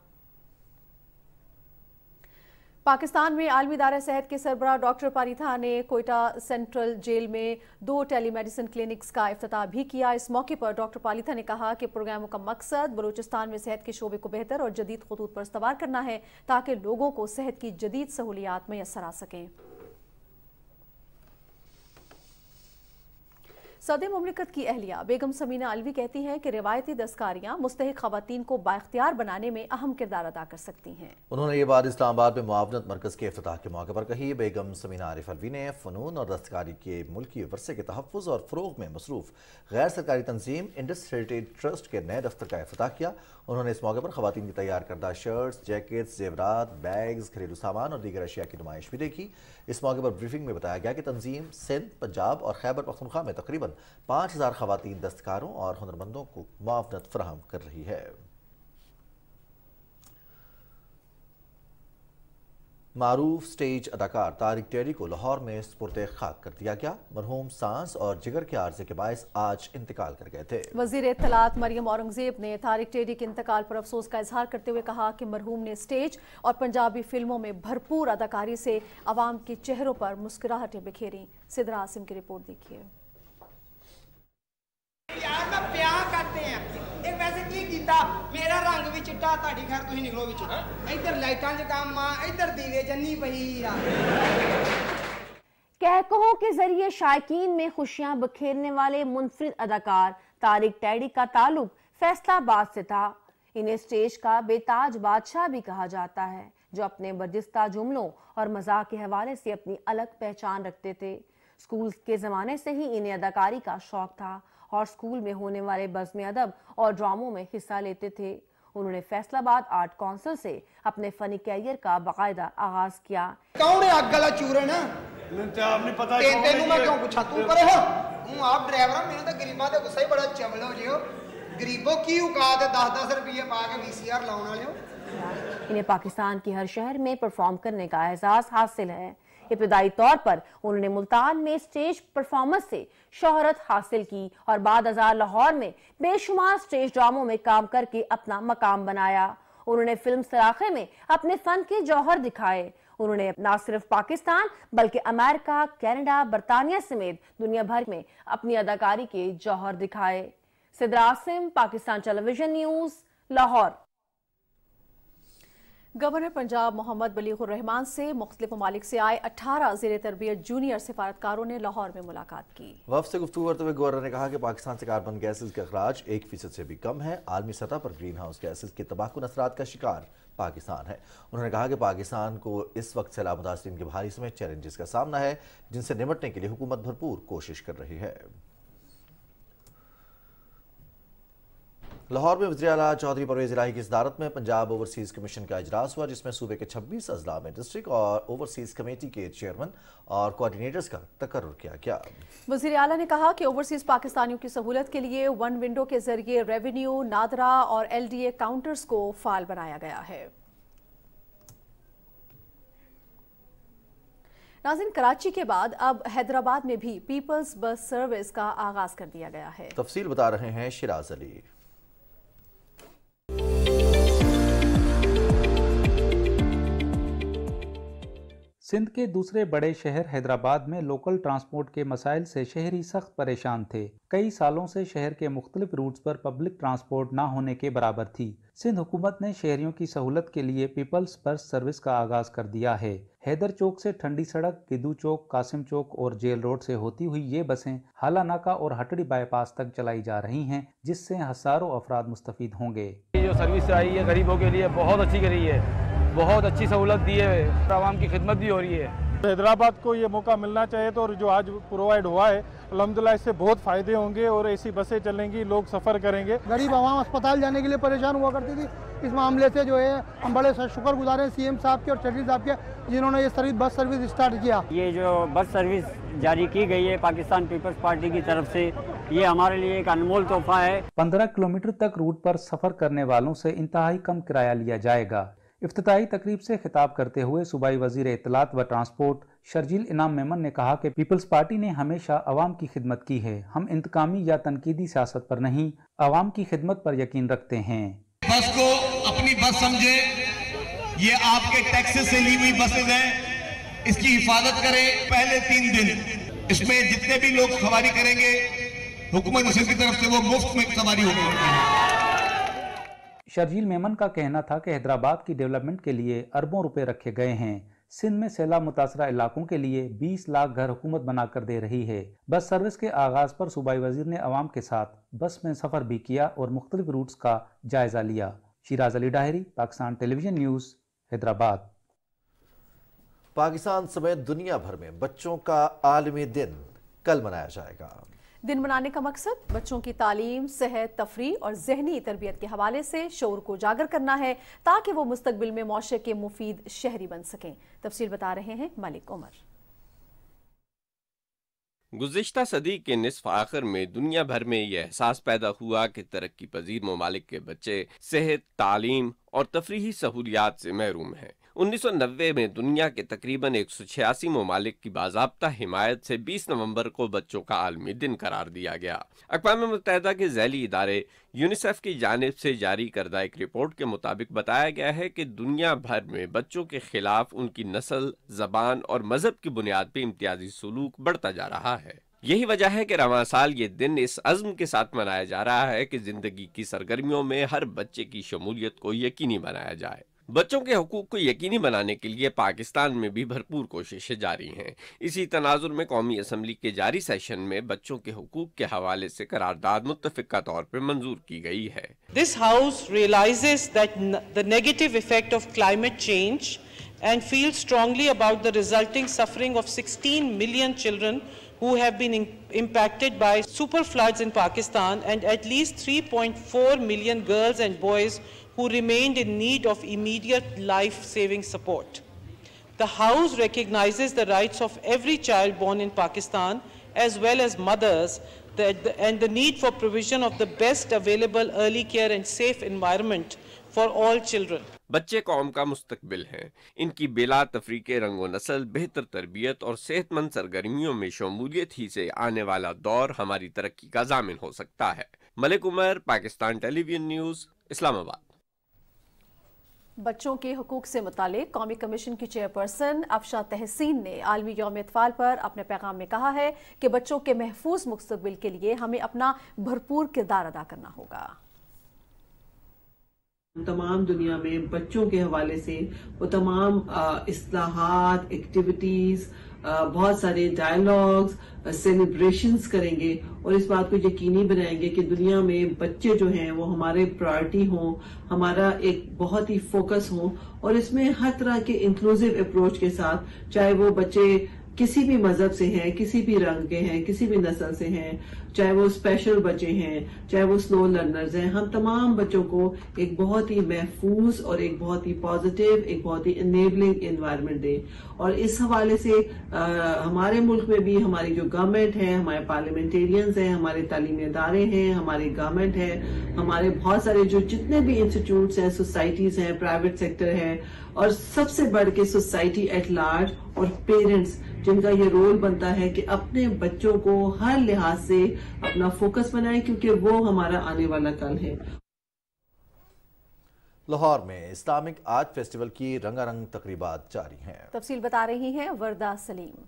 पाकिस्तान में आलमी दारा सेहत के सरबरा डॉक्टर पारिथा ने कोयटा सेंट्रल जेल में दो टेली मेडिसिन क्लिनिक्स का अफ्ताह भी किया इस मौके पर डॉक्टर पालिथा ने कहा कि प्रोग्रामों का मकसद बलूचिस्तान में सेहत के शोबे को बेहतर और जदीद खतूत पर सवार करना है ताकि लोगों को सेहत की जदीद सहूलियात मैसर आ सकें सदर ममलिकत की अहलिया बेगम समीना अलवी कहती हैं कि रिवायती दस्कारियाँ मुस्तक खातन को बाख्तियार बनाने में अहम किरदार अदा कर सकती हैं उन्होंने ये बात इस्लामाबाद में मुआवनत मरकज़ के अफ्ताह के मौके पर कही बेगम समीना आरिफ अलवी ने फ़नून और दस्तकारी के मुल्की वर्षे के तहफ़ और फ़रोग में मसरूफ़ गैर सरकारी तंजीम इंडस हेरिटेज ट्रस्ट के नए दफ्तर का अफ्ताह किया उन्होंने इस मौके पर खातन की तैयार करदा शर्ट्स जैकेट्स जेवरात बैग्स घरेलू सामान और दीगर अशिया की नुमाइश भी देखी इस मौके पर ब्रीफिंग में बताया गया कि तंजीम सिंध पंजाब और खैबर पखनखा में तकरीबन पाँच हज़ार खातन दस्तकारों और हनरमंदों को मुआवनत फ्राहम कर रही है मारूफ स्टेज अदाकार तारिक टेरी को लाहौर में स्पुरद खाक कर दिया गया मरहूम सांस और जिगर के आर्जे के बायस आज इंतकाल कर गए थे वजीर इतलात मरियम औरंगजेब ने तारिक टेरी के इंतकाल पर अफसोस का इजहार करते हुए कहा कि मरहूम ने स्टेज और पंजाबी फिल्मों में भरपूर अदाकारी से आवाम के चेहरों पर मुस्कुराहटें बिखेरी सिदरा आसिम की रिपोर्ट देखिए करते हैं ਇੱਕ ਵੈਸੇ ਕੀ ਕੀਤਾ ਮੇਰਾ ਰੰਗ ਵੀ ਚਿੱਟਾ ਤੁਹਾਡੀ ਖੈਰ ਤੁਸੀਂ ਨਿਕਲੋ ਵਿੱਚੋਂ ਇੱਧਰ ਲਾਈਟਾਂ 'ਚ ਕੰਮ ਆ ਇੱਧਰ ਦੀਵੇ ਜੰਨੀ ਪਈ ਆ कहकहों के जरिए शायकीन में खुशियां बखेरने वाले मुनफरद अदाकार तारिक टैडी का ताल्लुक फैसलाबाद से था इन्हें स्टेज का बेताज बादशाह भी कहा जाता है जो अपने बर्दिस्ता जुमलों और मजाक के हवाले से अपनी अलग पहचान रखते थे स्कूल के ज़माने से ही इन्हें अदाकारी का शौक था और स्कूल में होने वाले बज़म अदब और ड्रामों में हिस्सा लेते थे उन्होंने फैसलाबाद आर्ट काउंसिल से अपने फनी कैरियर का बाकायदा आगाज किया कौन है आग चूरन तो पता तेन तेन मैं क्यों पूछा तू पर हूं आप ड्राइवर तो गरीबा गुस्सा ही बड़ा जियो गरीबो की औकात है 10 10 रुपए पा के वीसीआर लाउन वाले इन्हें पाकिस्तान के हर शहर में परफॉर्म करने का एहसास हासिल है इब्तदाई तौर पर उन्होंने मुल्तान में स्टेज परफॉर्मेंस से शोहरत हासिल की और बाद अजार लाहौर में बेशुमार स्टेज ड्रामों में काम करके अपना मकाम बनाया उन्होंने फिल्म सराखे में अपने फन के जौहर दिखाए उन्होंने न सिर्फ पाकिस्तान बल्कि अमेरिका कनाडा बरतानिया समेत दुनिया भर में अपनी अदाकारी के जौहर दिखाए सिद्रासिम Pakistan television news Lahore governor Punjab Mohammad Baligh-ur-Rehman से मुख्त ममालिक से आए अठारह जेर तरबियत जूनियर सिफारतकारों ने लाहौर में मुलाकात की वफ से गुफ्तू करते हुए गवर्नर ने कहा कि पाकिस्तान से कार्बन गैसेज का अखराज एक फीसद से भी कम है आलमी सतह पर ग्रीन हाउस गैसेज के तबाहकुन असरा का शिकार पाकिस्तान है उन्होंने कहा कि पाकिस्तान को इस वक्त सैलाब मुतासरीन के भारी समय चैलेंजेस का सामना है जिनसे निमटने के लिए हुकूमत भरपूर कोशिश कर रही है लाहौर में वजी अला चौधरी परवेज इलाही की सदारत में पंजाब ओवरसीज़ कमीशन का अजलास हुआ जिसमें सूबे के छब्बीस अजला में डिस्ट्रिक्ट और ओवरसीज़ कमेटी के चेयरमैन और कोऑर्डिनेटर्स का तकर किया गया वजी अला ने कहा कि ओवरसीज़ पाकिस्तानियों की सहूलत के लिए वन विंडो के जरिए रेवेन्यू नादरा और एल डी ए काउंटर्स को फाल बनाया गया है नाजिन कराची के बाद अब हैदराबाद में भी पीपल्स बस सर्विस का आगाज कर दिया गया है तफसील बता रहे हैं शिराज अली सिंध के दूसरे बड़े शहर हैदराबाद में लोकल ट्रांसपोर्ट के मसाइल से शहरी सख्त परेशान थे कई सालों से शहर के मुख्तलिफ रूट्स पर पब्लिक ट्रांसपोर्ट ना होने के बराबर थी सिंध हुकूमत ने शहरियों की सहूलत के लिए पीपल्स बस सर्विस का आगाज कर दिया है हैदर चौक से ठंडी सड़क गिदू चौक कासिम चौक और जेल रोड से होती हुई ये बसें हालानाका और हटड़ी बाईपास तक चलाई जा रही हैं जिससे हजारों अफराद मुस्तफ़ होंगे जो सर्विस आई है गरीबों के लिए बहुत अच्छी करी है बहुत अच्छी सहूलत दी है आवाम की खिदमत भी हो रही है हैदराबाद को ये मौका मिलना चाहिए तो और जो आज प्रोवाइड हुआ है अलहमदिल्ला इससे बहुत फ़ायदे होंगे और ऐसी बसें चलेंगी लोग सफ़र करेंगे गरीब आवाम अस्पताल जाने के लिए परेशान हुआ करती थी इस मामले से जो है हम बड़े शुक्र गुजार हैं सीएम साहब के और चटरी साहब के जिन्होंने ये सर्विस बस सर्विस स्टार्ट किया ये जो बस सर्विस जारी की गई है पाकिस्तान पीपल्स पार्टी की तरफ से ये हमारे लिए एक अनमोल तोहफा है पंद्रह किलोमीटर तक रूट पर सफर करने वालों से इंतहाई कम किराया लिया जाएगा इफ्ताही तकरीब से खिताब करते हुए सूबाई वजीर इतलात व ट्रांसपोर्ट शर्जील इनाम मेमन ने कहा कि पीपल्स पार्टी ने हमेशा अवाम की खिदमत की है हम इंतकामी या तनकीदी सियासत पर नहीं अवाम की खिदमत पर यकीन रखते हैं बस को अपनी बस समझे ये आपके टैक्सेस से ली हुई बसेज है इसकी हिफाजत करें पहले तीन दिन इसमें जितने भी लोग सवारी करेंगे हुकूमत की तरफ से वो मुफ्त में सवारी होगी शर्जील मेमन का कहना था कि हैदराबाद की डेवलपमेंट के लिए अरबों रुपए रखे गए हैं सिंध में सैलाब मुतासर इलाकों के लिए 20 लाख घर हुकूमत बनाकर दे रही है बस सर्विस के आगाज पर सूबाई वजीर ने आवाम के साथ बस में सफर भी किया और मुख्तलिफ रूट्स का जायजा लिया शिराज अली डाहरी पाकिस्तान टेलीविजन न्यूज़ हैदराबाद पाकिस्तान समेत दुनिया भर में बच्चों का आलमी दिन कल मनाया जाएगा दिन मनाने का मकसद बच्चों की तालीम सेहत तफरी और जहनी तरबियत के हवाले से शोर को उजागर करना है ताकि वो मुस्तबिल में मौशे के मुफीद शहरी बन सकें तफसील बता रहे हैं मलिक उमर गुजशत सदी के नसफ आखिर में दुनिया भर में यह एहसास पैदा हुआ कि तरक्की पजीर ममालिक के बच्चे सेहत तालीम और तफरी सहूलियात से महरूम हैं 1990 में दुनिया के तकरीबन एक सौ छियासी ममालिक की बाजाबता हिमायत से 20 नवंबर को बच्चों का आलमी दिन करार दिया गया अकवा मुतहदा के जैली इदारे यूनिसेफ की जानब से जारी करदा एक रिपोर्ट के मुताबिक बताया गया है कि दुनिया भर में बच्चों के खिलाफ उनकी नस्ल जबान और मजहब की बुनियाद पर इम्तियाजी सलूक बढ़ता जा रहा है यही वजह है कि रवा साल ये दिन इस अज़म के साथ मनाया जा रहा है कि ज़िंदगी की सरगर्मियों में हर बच्चे की शमूलियत को यकीनी बनाया जाए बच्चों के हकूक को यकीनी बनाने के लिए पाकिस्तान में भी भरपूर कोशिशें जारी हैं इसी तनाजुर में कौमी असम्बली के जारी सेशन में बच्चों के हकूक के हवाले से करारदाद मुतफिक तौर पर मंजूर की गई है this house realise that the negative effect of climate change and feel strongly about the resulting suffering of sixteen million children who have been impacted by super floods in Pakistan and at least 3.4 million girls and boys who remained in need of immediate life-saving support. The House recognizes the rights of every child born in Pakistan as well as mothers and the need for provision of the best available early care and safe environment for all children. बच्चे कौम का मुस्तबिल हैं इनकी बिला तफरीक रंगो नसल बेहतर तरबियत और सेहतमंद सरगर्मियों में शमूलियत ही से आने वाला दौर हमारी तरक्की का जामिन हो सकता है मलिक उमर पाकिस्तान टेलीविजन न्यूज़ इस्लामाबाद बच्चों के हकूक से मुतल कौमी कमीशन की चेयरपर्सन अफशा तहसीन ने आलमी योम इतफाल पर अपने पैगाम में कहा है कि बच्चों के महफूज मुस्तबिल के लिए हमें अपना भरपूर किरदार अदा करना होगा तमाम दुनिया में बच्चों के हवाले से वो तमाम इसलाहत एक्टिविटीज़ बहुत सारे डायलॉग्स सेलिब्रेशंस करेंगे और इस बात को यकीनी बनाएंगे कि दुनिया में बच्चे जो हैं वो हमारे प्रायोरिटी हों हमारा एक बहुत ही फोकस हो और इसमें हर तरह के इंक्लूसिव अप्रोच के साथ चाहे वो बच्चे किसी भी मजहब से हैं किसी भी रंग के हैं किसी भी नस्ल से हैं चाहे वो स्पेशल बच्चे हैं चाहे वो स्लो लर्नर्स हैं हम तमाम बच्चों को एक बहुत ही महफूज और एक बहुत ही पॉजिटिव एक बहुत ही इनेबलिंग इन्वायरमेंट दें और इस हवाले से आ, हमारे मुल्क में भी हमारी जो गवर्नमेंट है हमारे पार्लियामेंटेरियंस हैं हमारे तालीमी इदारे हैं हमारे गवर्नमेंट है हमारे बहुत सारे जो जितने भी इंस्टीट्यूट हैं सोसाइटीज हैं प्राइवेट सेक्टर है और सबसे बढ़ के सोसाइटी एट लार्ज और पेरेंट्स जिनका ये रोल बनता है कि अपने बच्चों को हर लिहाज से अपना फोकस बनाएं क्योंकि वो हमारा आने वाला कल है लाहौर में इस्लामिक आर्ट फेस्टिवल की रंगारंग तकरीबा जारी हैं तफसील बता रही हैं वरदा सलीम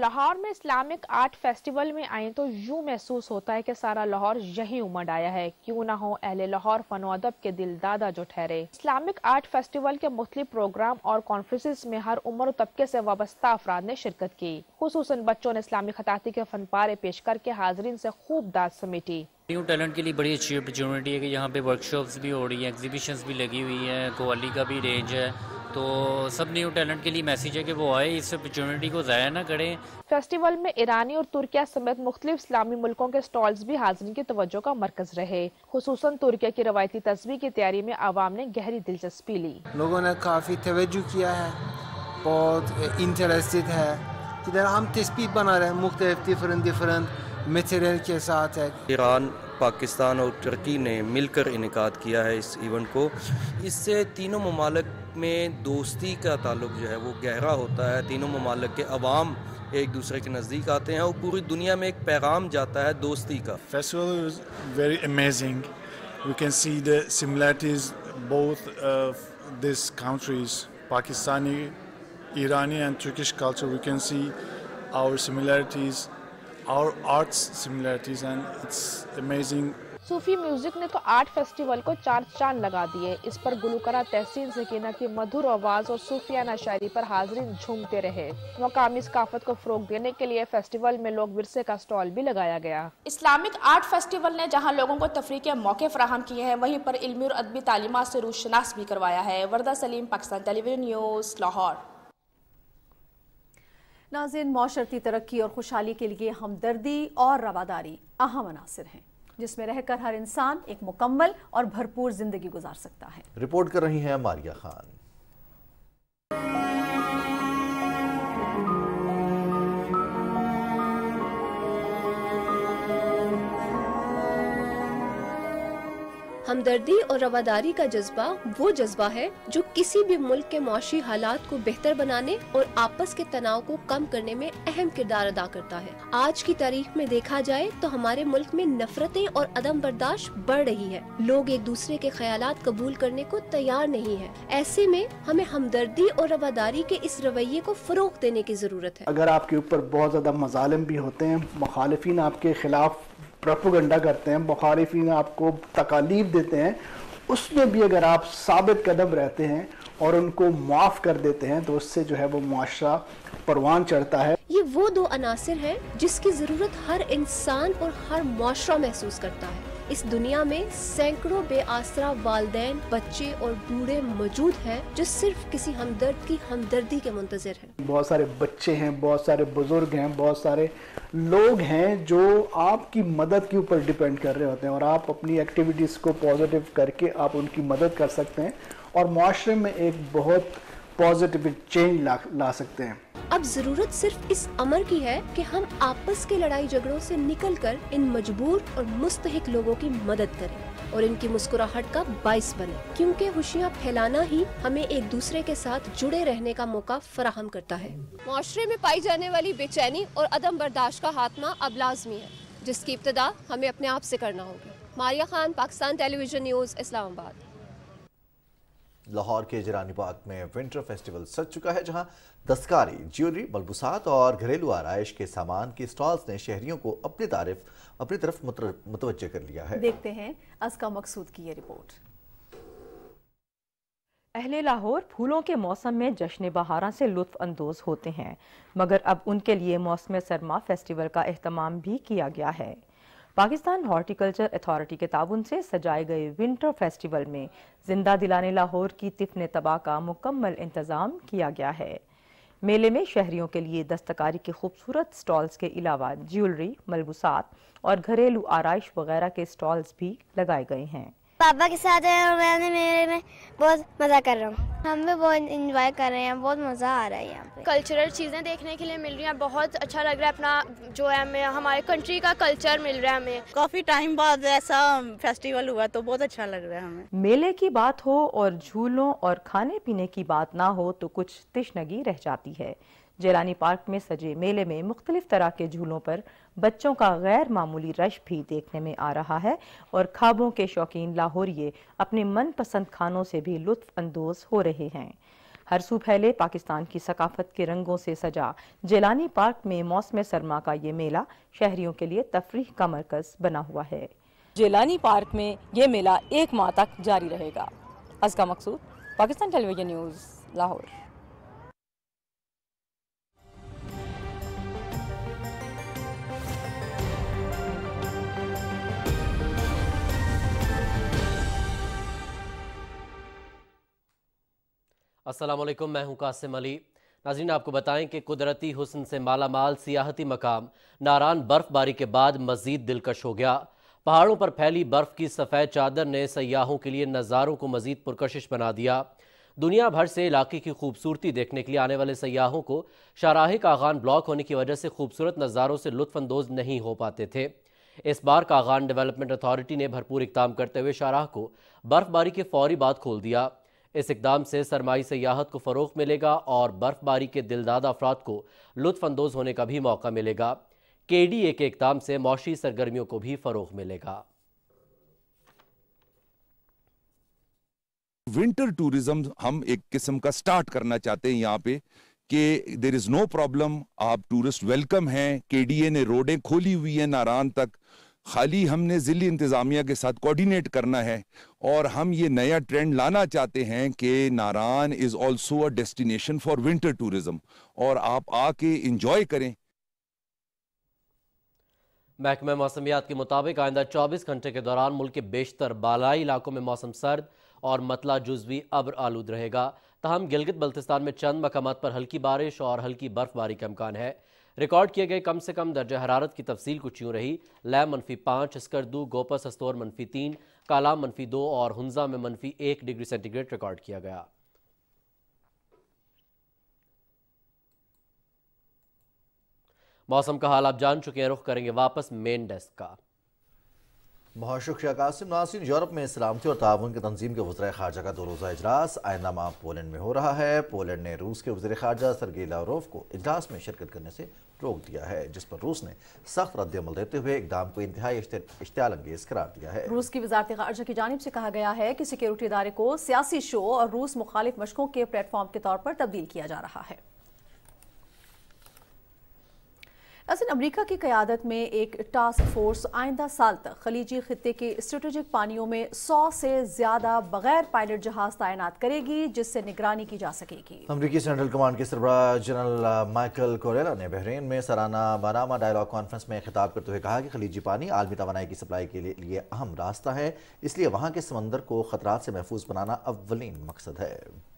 लाहौर में इस्लामिक आर्ट फेस्टिवल में आए तो यूं महसूस होता है कि सारा लाहौर यही उमड़ आया है क्यों ना हो अहले लाहौर फन अदब के दिल दादा जो ठहरे इस्लामिक आर्ट फेस्टिवल के मुख्त प्रोग्राम और कॉन्फ्रेंस में हर उम्र तबके से वाबस्ता अफराद ने शिरकत की खसूस बच्चों ने इस्लामी खताती के फन पारे पेश करके हाजरीन से खूब दाद समेटी न्यू टैलेंट के लिए बड़ी अच्छी अपॉर्चुनिटी है कि यहाँ पे वर्कशॉप्स भी हो रही है एग्जीबिशन भी लगी हुई है कोवाली का भी रेंज है तो सब न्यू टैलेंट के लिए मैसेज है कि वो आए इस अपॉर्चुनिटी को ज़ाया ना करें फेस्टिवल में ईरानी और तुर्किया समेत मुख्तलिफ इस्लामी मुल्कों के स्टॉल्स भी हाजिन की तवज्जो का मरकज रहे खसूस तुर्किया की रवायती तस्वीर की तैयारी में आवाम ने गहरी दिलचस्पी ली लोगों ने काफ़ी तवज्जो किया है बहुत इंटरेस्टेड है इधर हम तस्वीर बना रहे हैं मुख्तलिफ डिफरेंट डिफरेंट मटेरियल के साथ है ईरान पाकिस्तान और तुर्की ने मिलकर इनका किया है इस इवेंट को इससे तीनों ममालक में दोस्ती का ताल्लुक जो है वो गहरा होता है तीनों ममालक के अवाम एक दूसरे के नज़दीक आते हैं और पूरी दुनिया में एक पैगाम जाता है दोस्ती का festival is very amazing we can see the similarities both of these countries pakistani irani and turkish culture we can see our arts similarities and it's amazing. Sufi music ने तो आर्ट फेस्टिवल को चार चांद लगा दिए इस पर गुलकरा तहसीन सकीना की मधुर आवाज और सूफियाना शायरी पर हाजरीन झूमते रहे मकामी सकाफत को फरोग देने के लिए फेस्टिवल में लोग विरसे का स्टॉल भी लगाया गया इस्लामिक आर्ट फेस्टिवल ने जहाँ लोगों को तफरी के मौके फराहम किए हैं वहीं पर इलमी और अदबी तालीमत से रूशनास भी करवाया है वर्दा सलीम पाकिस्तान टेलीविजन न्यूज़ लाहौर नाजिन माशरती तरक्की और खुशहाली के लिए हमदर्दी और रवादारी अहम अनासर हैं जिसमें रहकर हर इंसान एक मुकम्मल और भरपूर जिंदगी गुजार सकता है रिपोर्ट कर रही हैं मारिया खान हमदर्दी और रवादारी का जज्बा वो जज्बा है जो किसी भी मुल्क के मौशी हालात को बेहतर बनाने और आपस के तनाव को कम करने में अहम किरदार अदा करता है आज की तारीख में देखा जाए तो हमारे मुल्क में नफरतें और अदम बर्दाश्त बढ़ रही है लोग एक दूसरे के ख्याल कबूल करने को तैयार नहीं है ऐसे में हमें हमदर्दी और रवादारी के इस रवैये को फरोग देने की जरूरत है अगर आपके ऊपर बहुत ज्यादा मजालम भी होते हैं मुखालफी आपके खिलाफ प्रपोगंडा करते हैं मुखालिफिन आपको तकालीफ देते हैं उसमें भी अगर आप साबित कदम रहते हैं और उनको माफ़ कर देते हैं तो उससे जो है वो मुआरा परवान चढ़ता है ये वो दो अनासर हैं जिसकी ज़रूरत हर इंसान और हर मुआरा महसूस करता है इस दुनिया में सैकड़ों बेआसरा वाले बच्चे और बूढ़े मौजूद हैं जो सिर्फ किसी हमदर्द की हमदर्दी के मुंतजर हैं बहुत सारे बच्चे हैं बहुत सारे बुजुर्ग हैं बहुत सारे लोग हैं जो आपकी मदद के ऊपर डिपेंड कर रहे होते हैं और आप अपनी एक्टिविटीज़ को पॉजिटिव करके आप उनकी मदद कर सकते हैं और माशरे में एक बहुत पॉजिटिव चेंज ला, ला सकते हैं अब जरूरत सिर्फ इस अमर की है कि हम आपस के लड़ाई झगड़ों से निकलकर इन मजबूर और मुस्तक लोगों की मदद करें और इनकी मुस्कुराहट का बायस बने क्योंकि खुशियाँ फैलाना ही हमें एक दूसरे के साथ जुड़े रहने का मौका फराहम करता है माशरे में पाई जाने वाली बेचैनी और अदम बर्दाश्त का हाथमा अब लाजमी है जिसकी इब्तदा हमें अपने आप से करना होगी मारिया खान पाकिस्तान टेलीविजन न्यूज़ इस्लामाबाद लाहौर के जरानी बाग में विंटर फेस्टिवल सज चुका है जहां दस्कारी ज्वेलरी मलबूसात और घरेलू आरइश के सामान की स्टॉल्स ने शहरियों को अपनी तारीफ अपनी तरफ मुतवजह कर लिया है देखते हैं असका मकसूद की ये रिपोर्ट अहले लाहौर फूलों के मौसम में जश्न बहारा से लुत्फ अंदोज होते हैं मगर अब उनके लिए मौसम सरमा फेस्टिवल का अहतमाम भी किया गया है पाकिस्तान हॉर्टिकल्चर अथॉरिटी के ताबन से सजाए गए विंटर फेस्टिवल में जिंदा दिलाने लाहौर की तिफन तबाह का मुकम्मल इंतज़ाम किया गया है मेले में शहरियों के लिए दस्तकारी के खूबसूरत स्टॉल्स के अलावा ज्वेलरी मलबूसात और घरेलू आरइश वगैरह के स्टॉल्स भी लगाए गए हैं पापा के साथ है और मैंने मेरे में बहुत मज़ा कर रहा हूँ हम भी बहुत इंजॉय कर रहे हैं बहुत मज़ा आ रहा है यहाँ पे कल्चरल चीज़ें देखने के लिए मिल रही हैं बहुत अच्छा लग रहा है अपना जो है हमें हमारे कंट्री का कल्चर मिल रहा है हमें काफ़ी टाइम बाद ऐसा फेस्टिवल हुआ तो बहुत अच्छा लग रहा है हमें मेले की बात हो और झूलों और खाने पीने की बात ना हो तो कुछ तिशनगी रह जाती है जेलानी पार्क में सजे मेले में मुख्तलिफ तरह के झूलों पर बच्चों का गैर मामूली रश भी देखने में आ रहा है और खाबों के शौकीन लाहौरिए अपने मनपसंद खानों से भी अंदोज हो रहे हैं हर सू फैले पाकिस्तान की सकाफत के रंगों से सजा जेलानी पार्क में मौसम सरमा का ये मेला शहरियों के लिए तफरी का मरकज बना हुआ है जेलानी पार्क में ये मेला एक माह तक जारी रहेगा अजका मकसूद पाकिस्तान टेलीविजन न्यूज़ लाहौर असलम मैं हूं कासिम अली नाजीन आपको बताएं कि कुदरती हुसन से माला माल सियाहती मकाम नारान बर्फ़बारी के बाद मज़ीद दिलकश हो गया पहाड़ों पर फैली बर्फ़ की सफ़ेद चादर ने सयाहों के लिए नज़ारों को मज़ीद पुरकशिश बना दिया दुनिया भर से इलाके की खूबसूरती देखने के लिए आने वाले सयाहों को शाहराह कागान ब्लॉक होने की वजह से खूबसूरत नज़ारों से लुफानंदोज नहीं हो पाते थे इस बार कागान डेवलपमेंट अथॉरिटी ने भरपूर इकदाम करते हुए शाहराह को बर्फ़बारी के फौरी बाद खोल दिया इस इकदाम से सरमाई सयाहत को फ़रोग मिलेगा और बर्फ़बारी के दिलदाद अफराद को लुफानंदोज़ होने का भी मौका मिलेगा के डी ए के इकदाम से मौशी सरगर्मियों को भी फ़रोग मिलेगा विंटर टूरिज्म हम एक किस्म का स्टार्ट करना चाहते हैं यहाँ पे कि देर इज़ नो प्रॉब्लम आप टूरिस्ट वेलकम हैं के डी ए ने रोडें खोली हुई हैं नारान तक खाली हमने ज़िली इंतज़ामिया के साथ कोऑर्डिनेट करना है और हम ये नया ट्रेंड लाना चाहते हैं कि Naran is also a destination for winter tourism और आप आके इंजॉय करें महकमे मौसमियात के मुताबिक आइंदा चौबीस घंटे के दौरान मुल्क के बेशतर बालाई इलाकों में मौसम सर्द और मतला जुजवी अब्र आलूद रहेगा तहम गिलगित बल्तिस्तान में चंद मकाम पर हल्की बारिश और हल्की बर्फबारी का इम्कान है रिकॉर्ड किए गए कम से कम दर्ज हरारत की तफसील कुछ यूँ रही लय मनफी पाँच स्कर्दू गोपस अस्तोर मनफी तीन काला मनफी दो और हंजा में मनफी एक डिग्री सेंटीग्रेड रिकॉर्ड किया गया मौसम का हाल आप जान चुके हैं रुख करेंगे वापस मेन डेस्क का बहुत शुक्रिया कासिम नासिन यूरोप में सलामती और ताउन के तंजीम के वजरा खारजा का दो रोज़ा अजलास आइंदा माह पोलैंड में हो रहा है पोलैंड ने रूस के वजर खारजा सरगे लावरोफ को अजलास में शिरकत करने से रोक दिया है जिस पर रूस ने सख्त रद्दमल देते हुए इकदाम को इंतहाई इश्तियाल अंगेज करार दिया है रूस की वजारत खारजा की जानब से कहा गया है कि सिक्योरिटी इदारे को सियासी शो और रूस मुखालिफ मशकों के प्लेटफॉर्म के तौर पर तब्दील किया जा रहा है असल अमरीका की क्यादत में एक टास्क फोर्स आइंदा साल तक खलीजी खत्े के स्ट्रेटेजिक पानियों में सौ से ज्यादा बगैर पायलट जहाज तैनात करेगी जिससे निगरानी की जा सकेगी अमरीकी सेंट्रल कमांड के सरबरा जनरल माइकल कोरेला ने बहरीन में सराना बारामा डायलॉग कॉन्फ्रेंस में खिताब करते हुए कहा कि खलीजी पानी आलमी तो की सप्लाई के लिए अहम रास्ता है इसलिए वहाँ के समंदर को खतरात से महफूज बनाना अवलिन मकसद है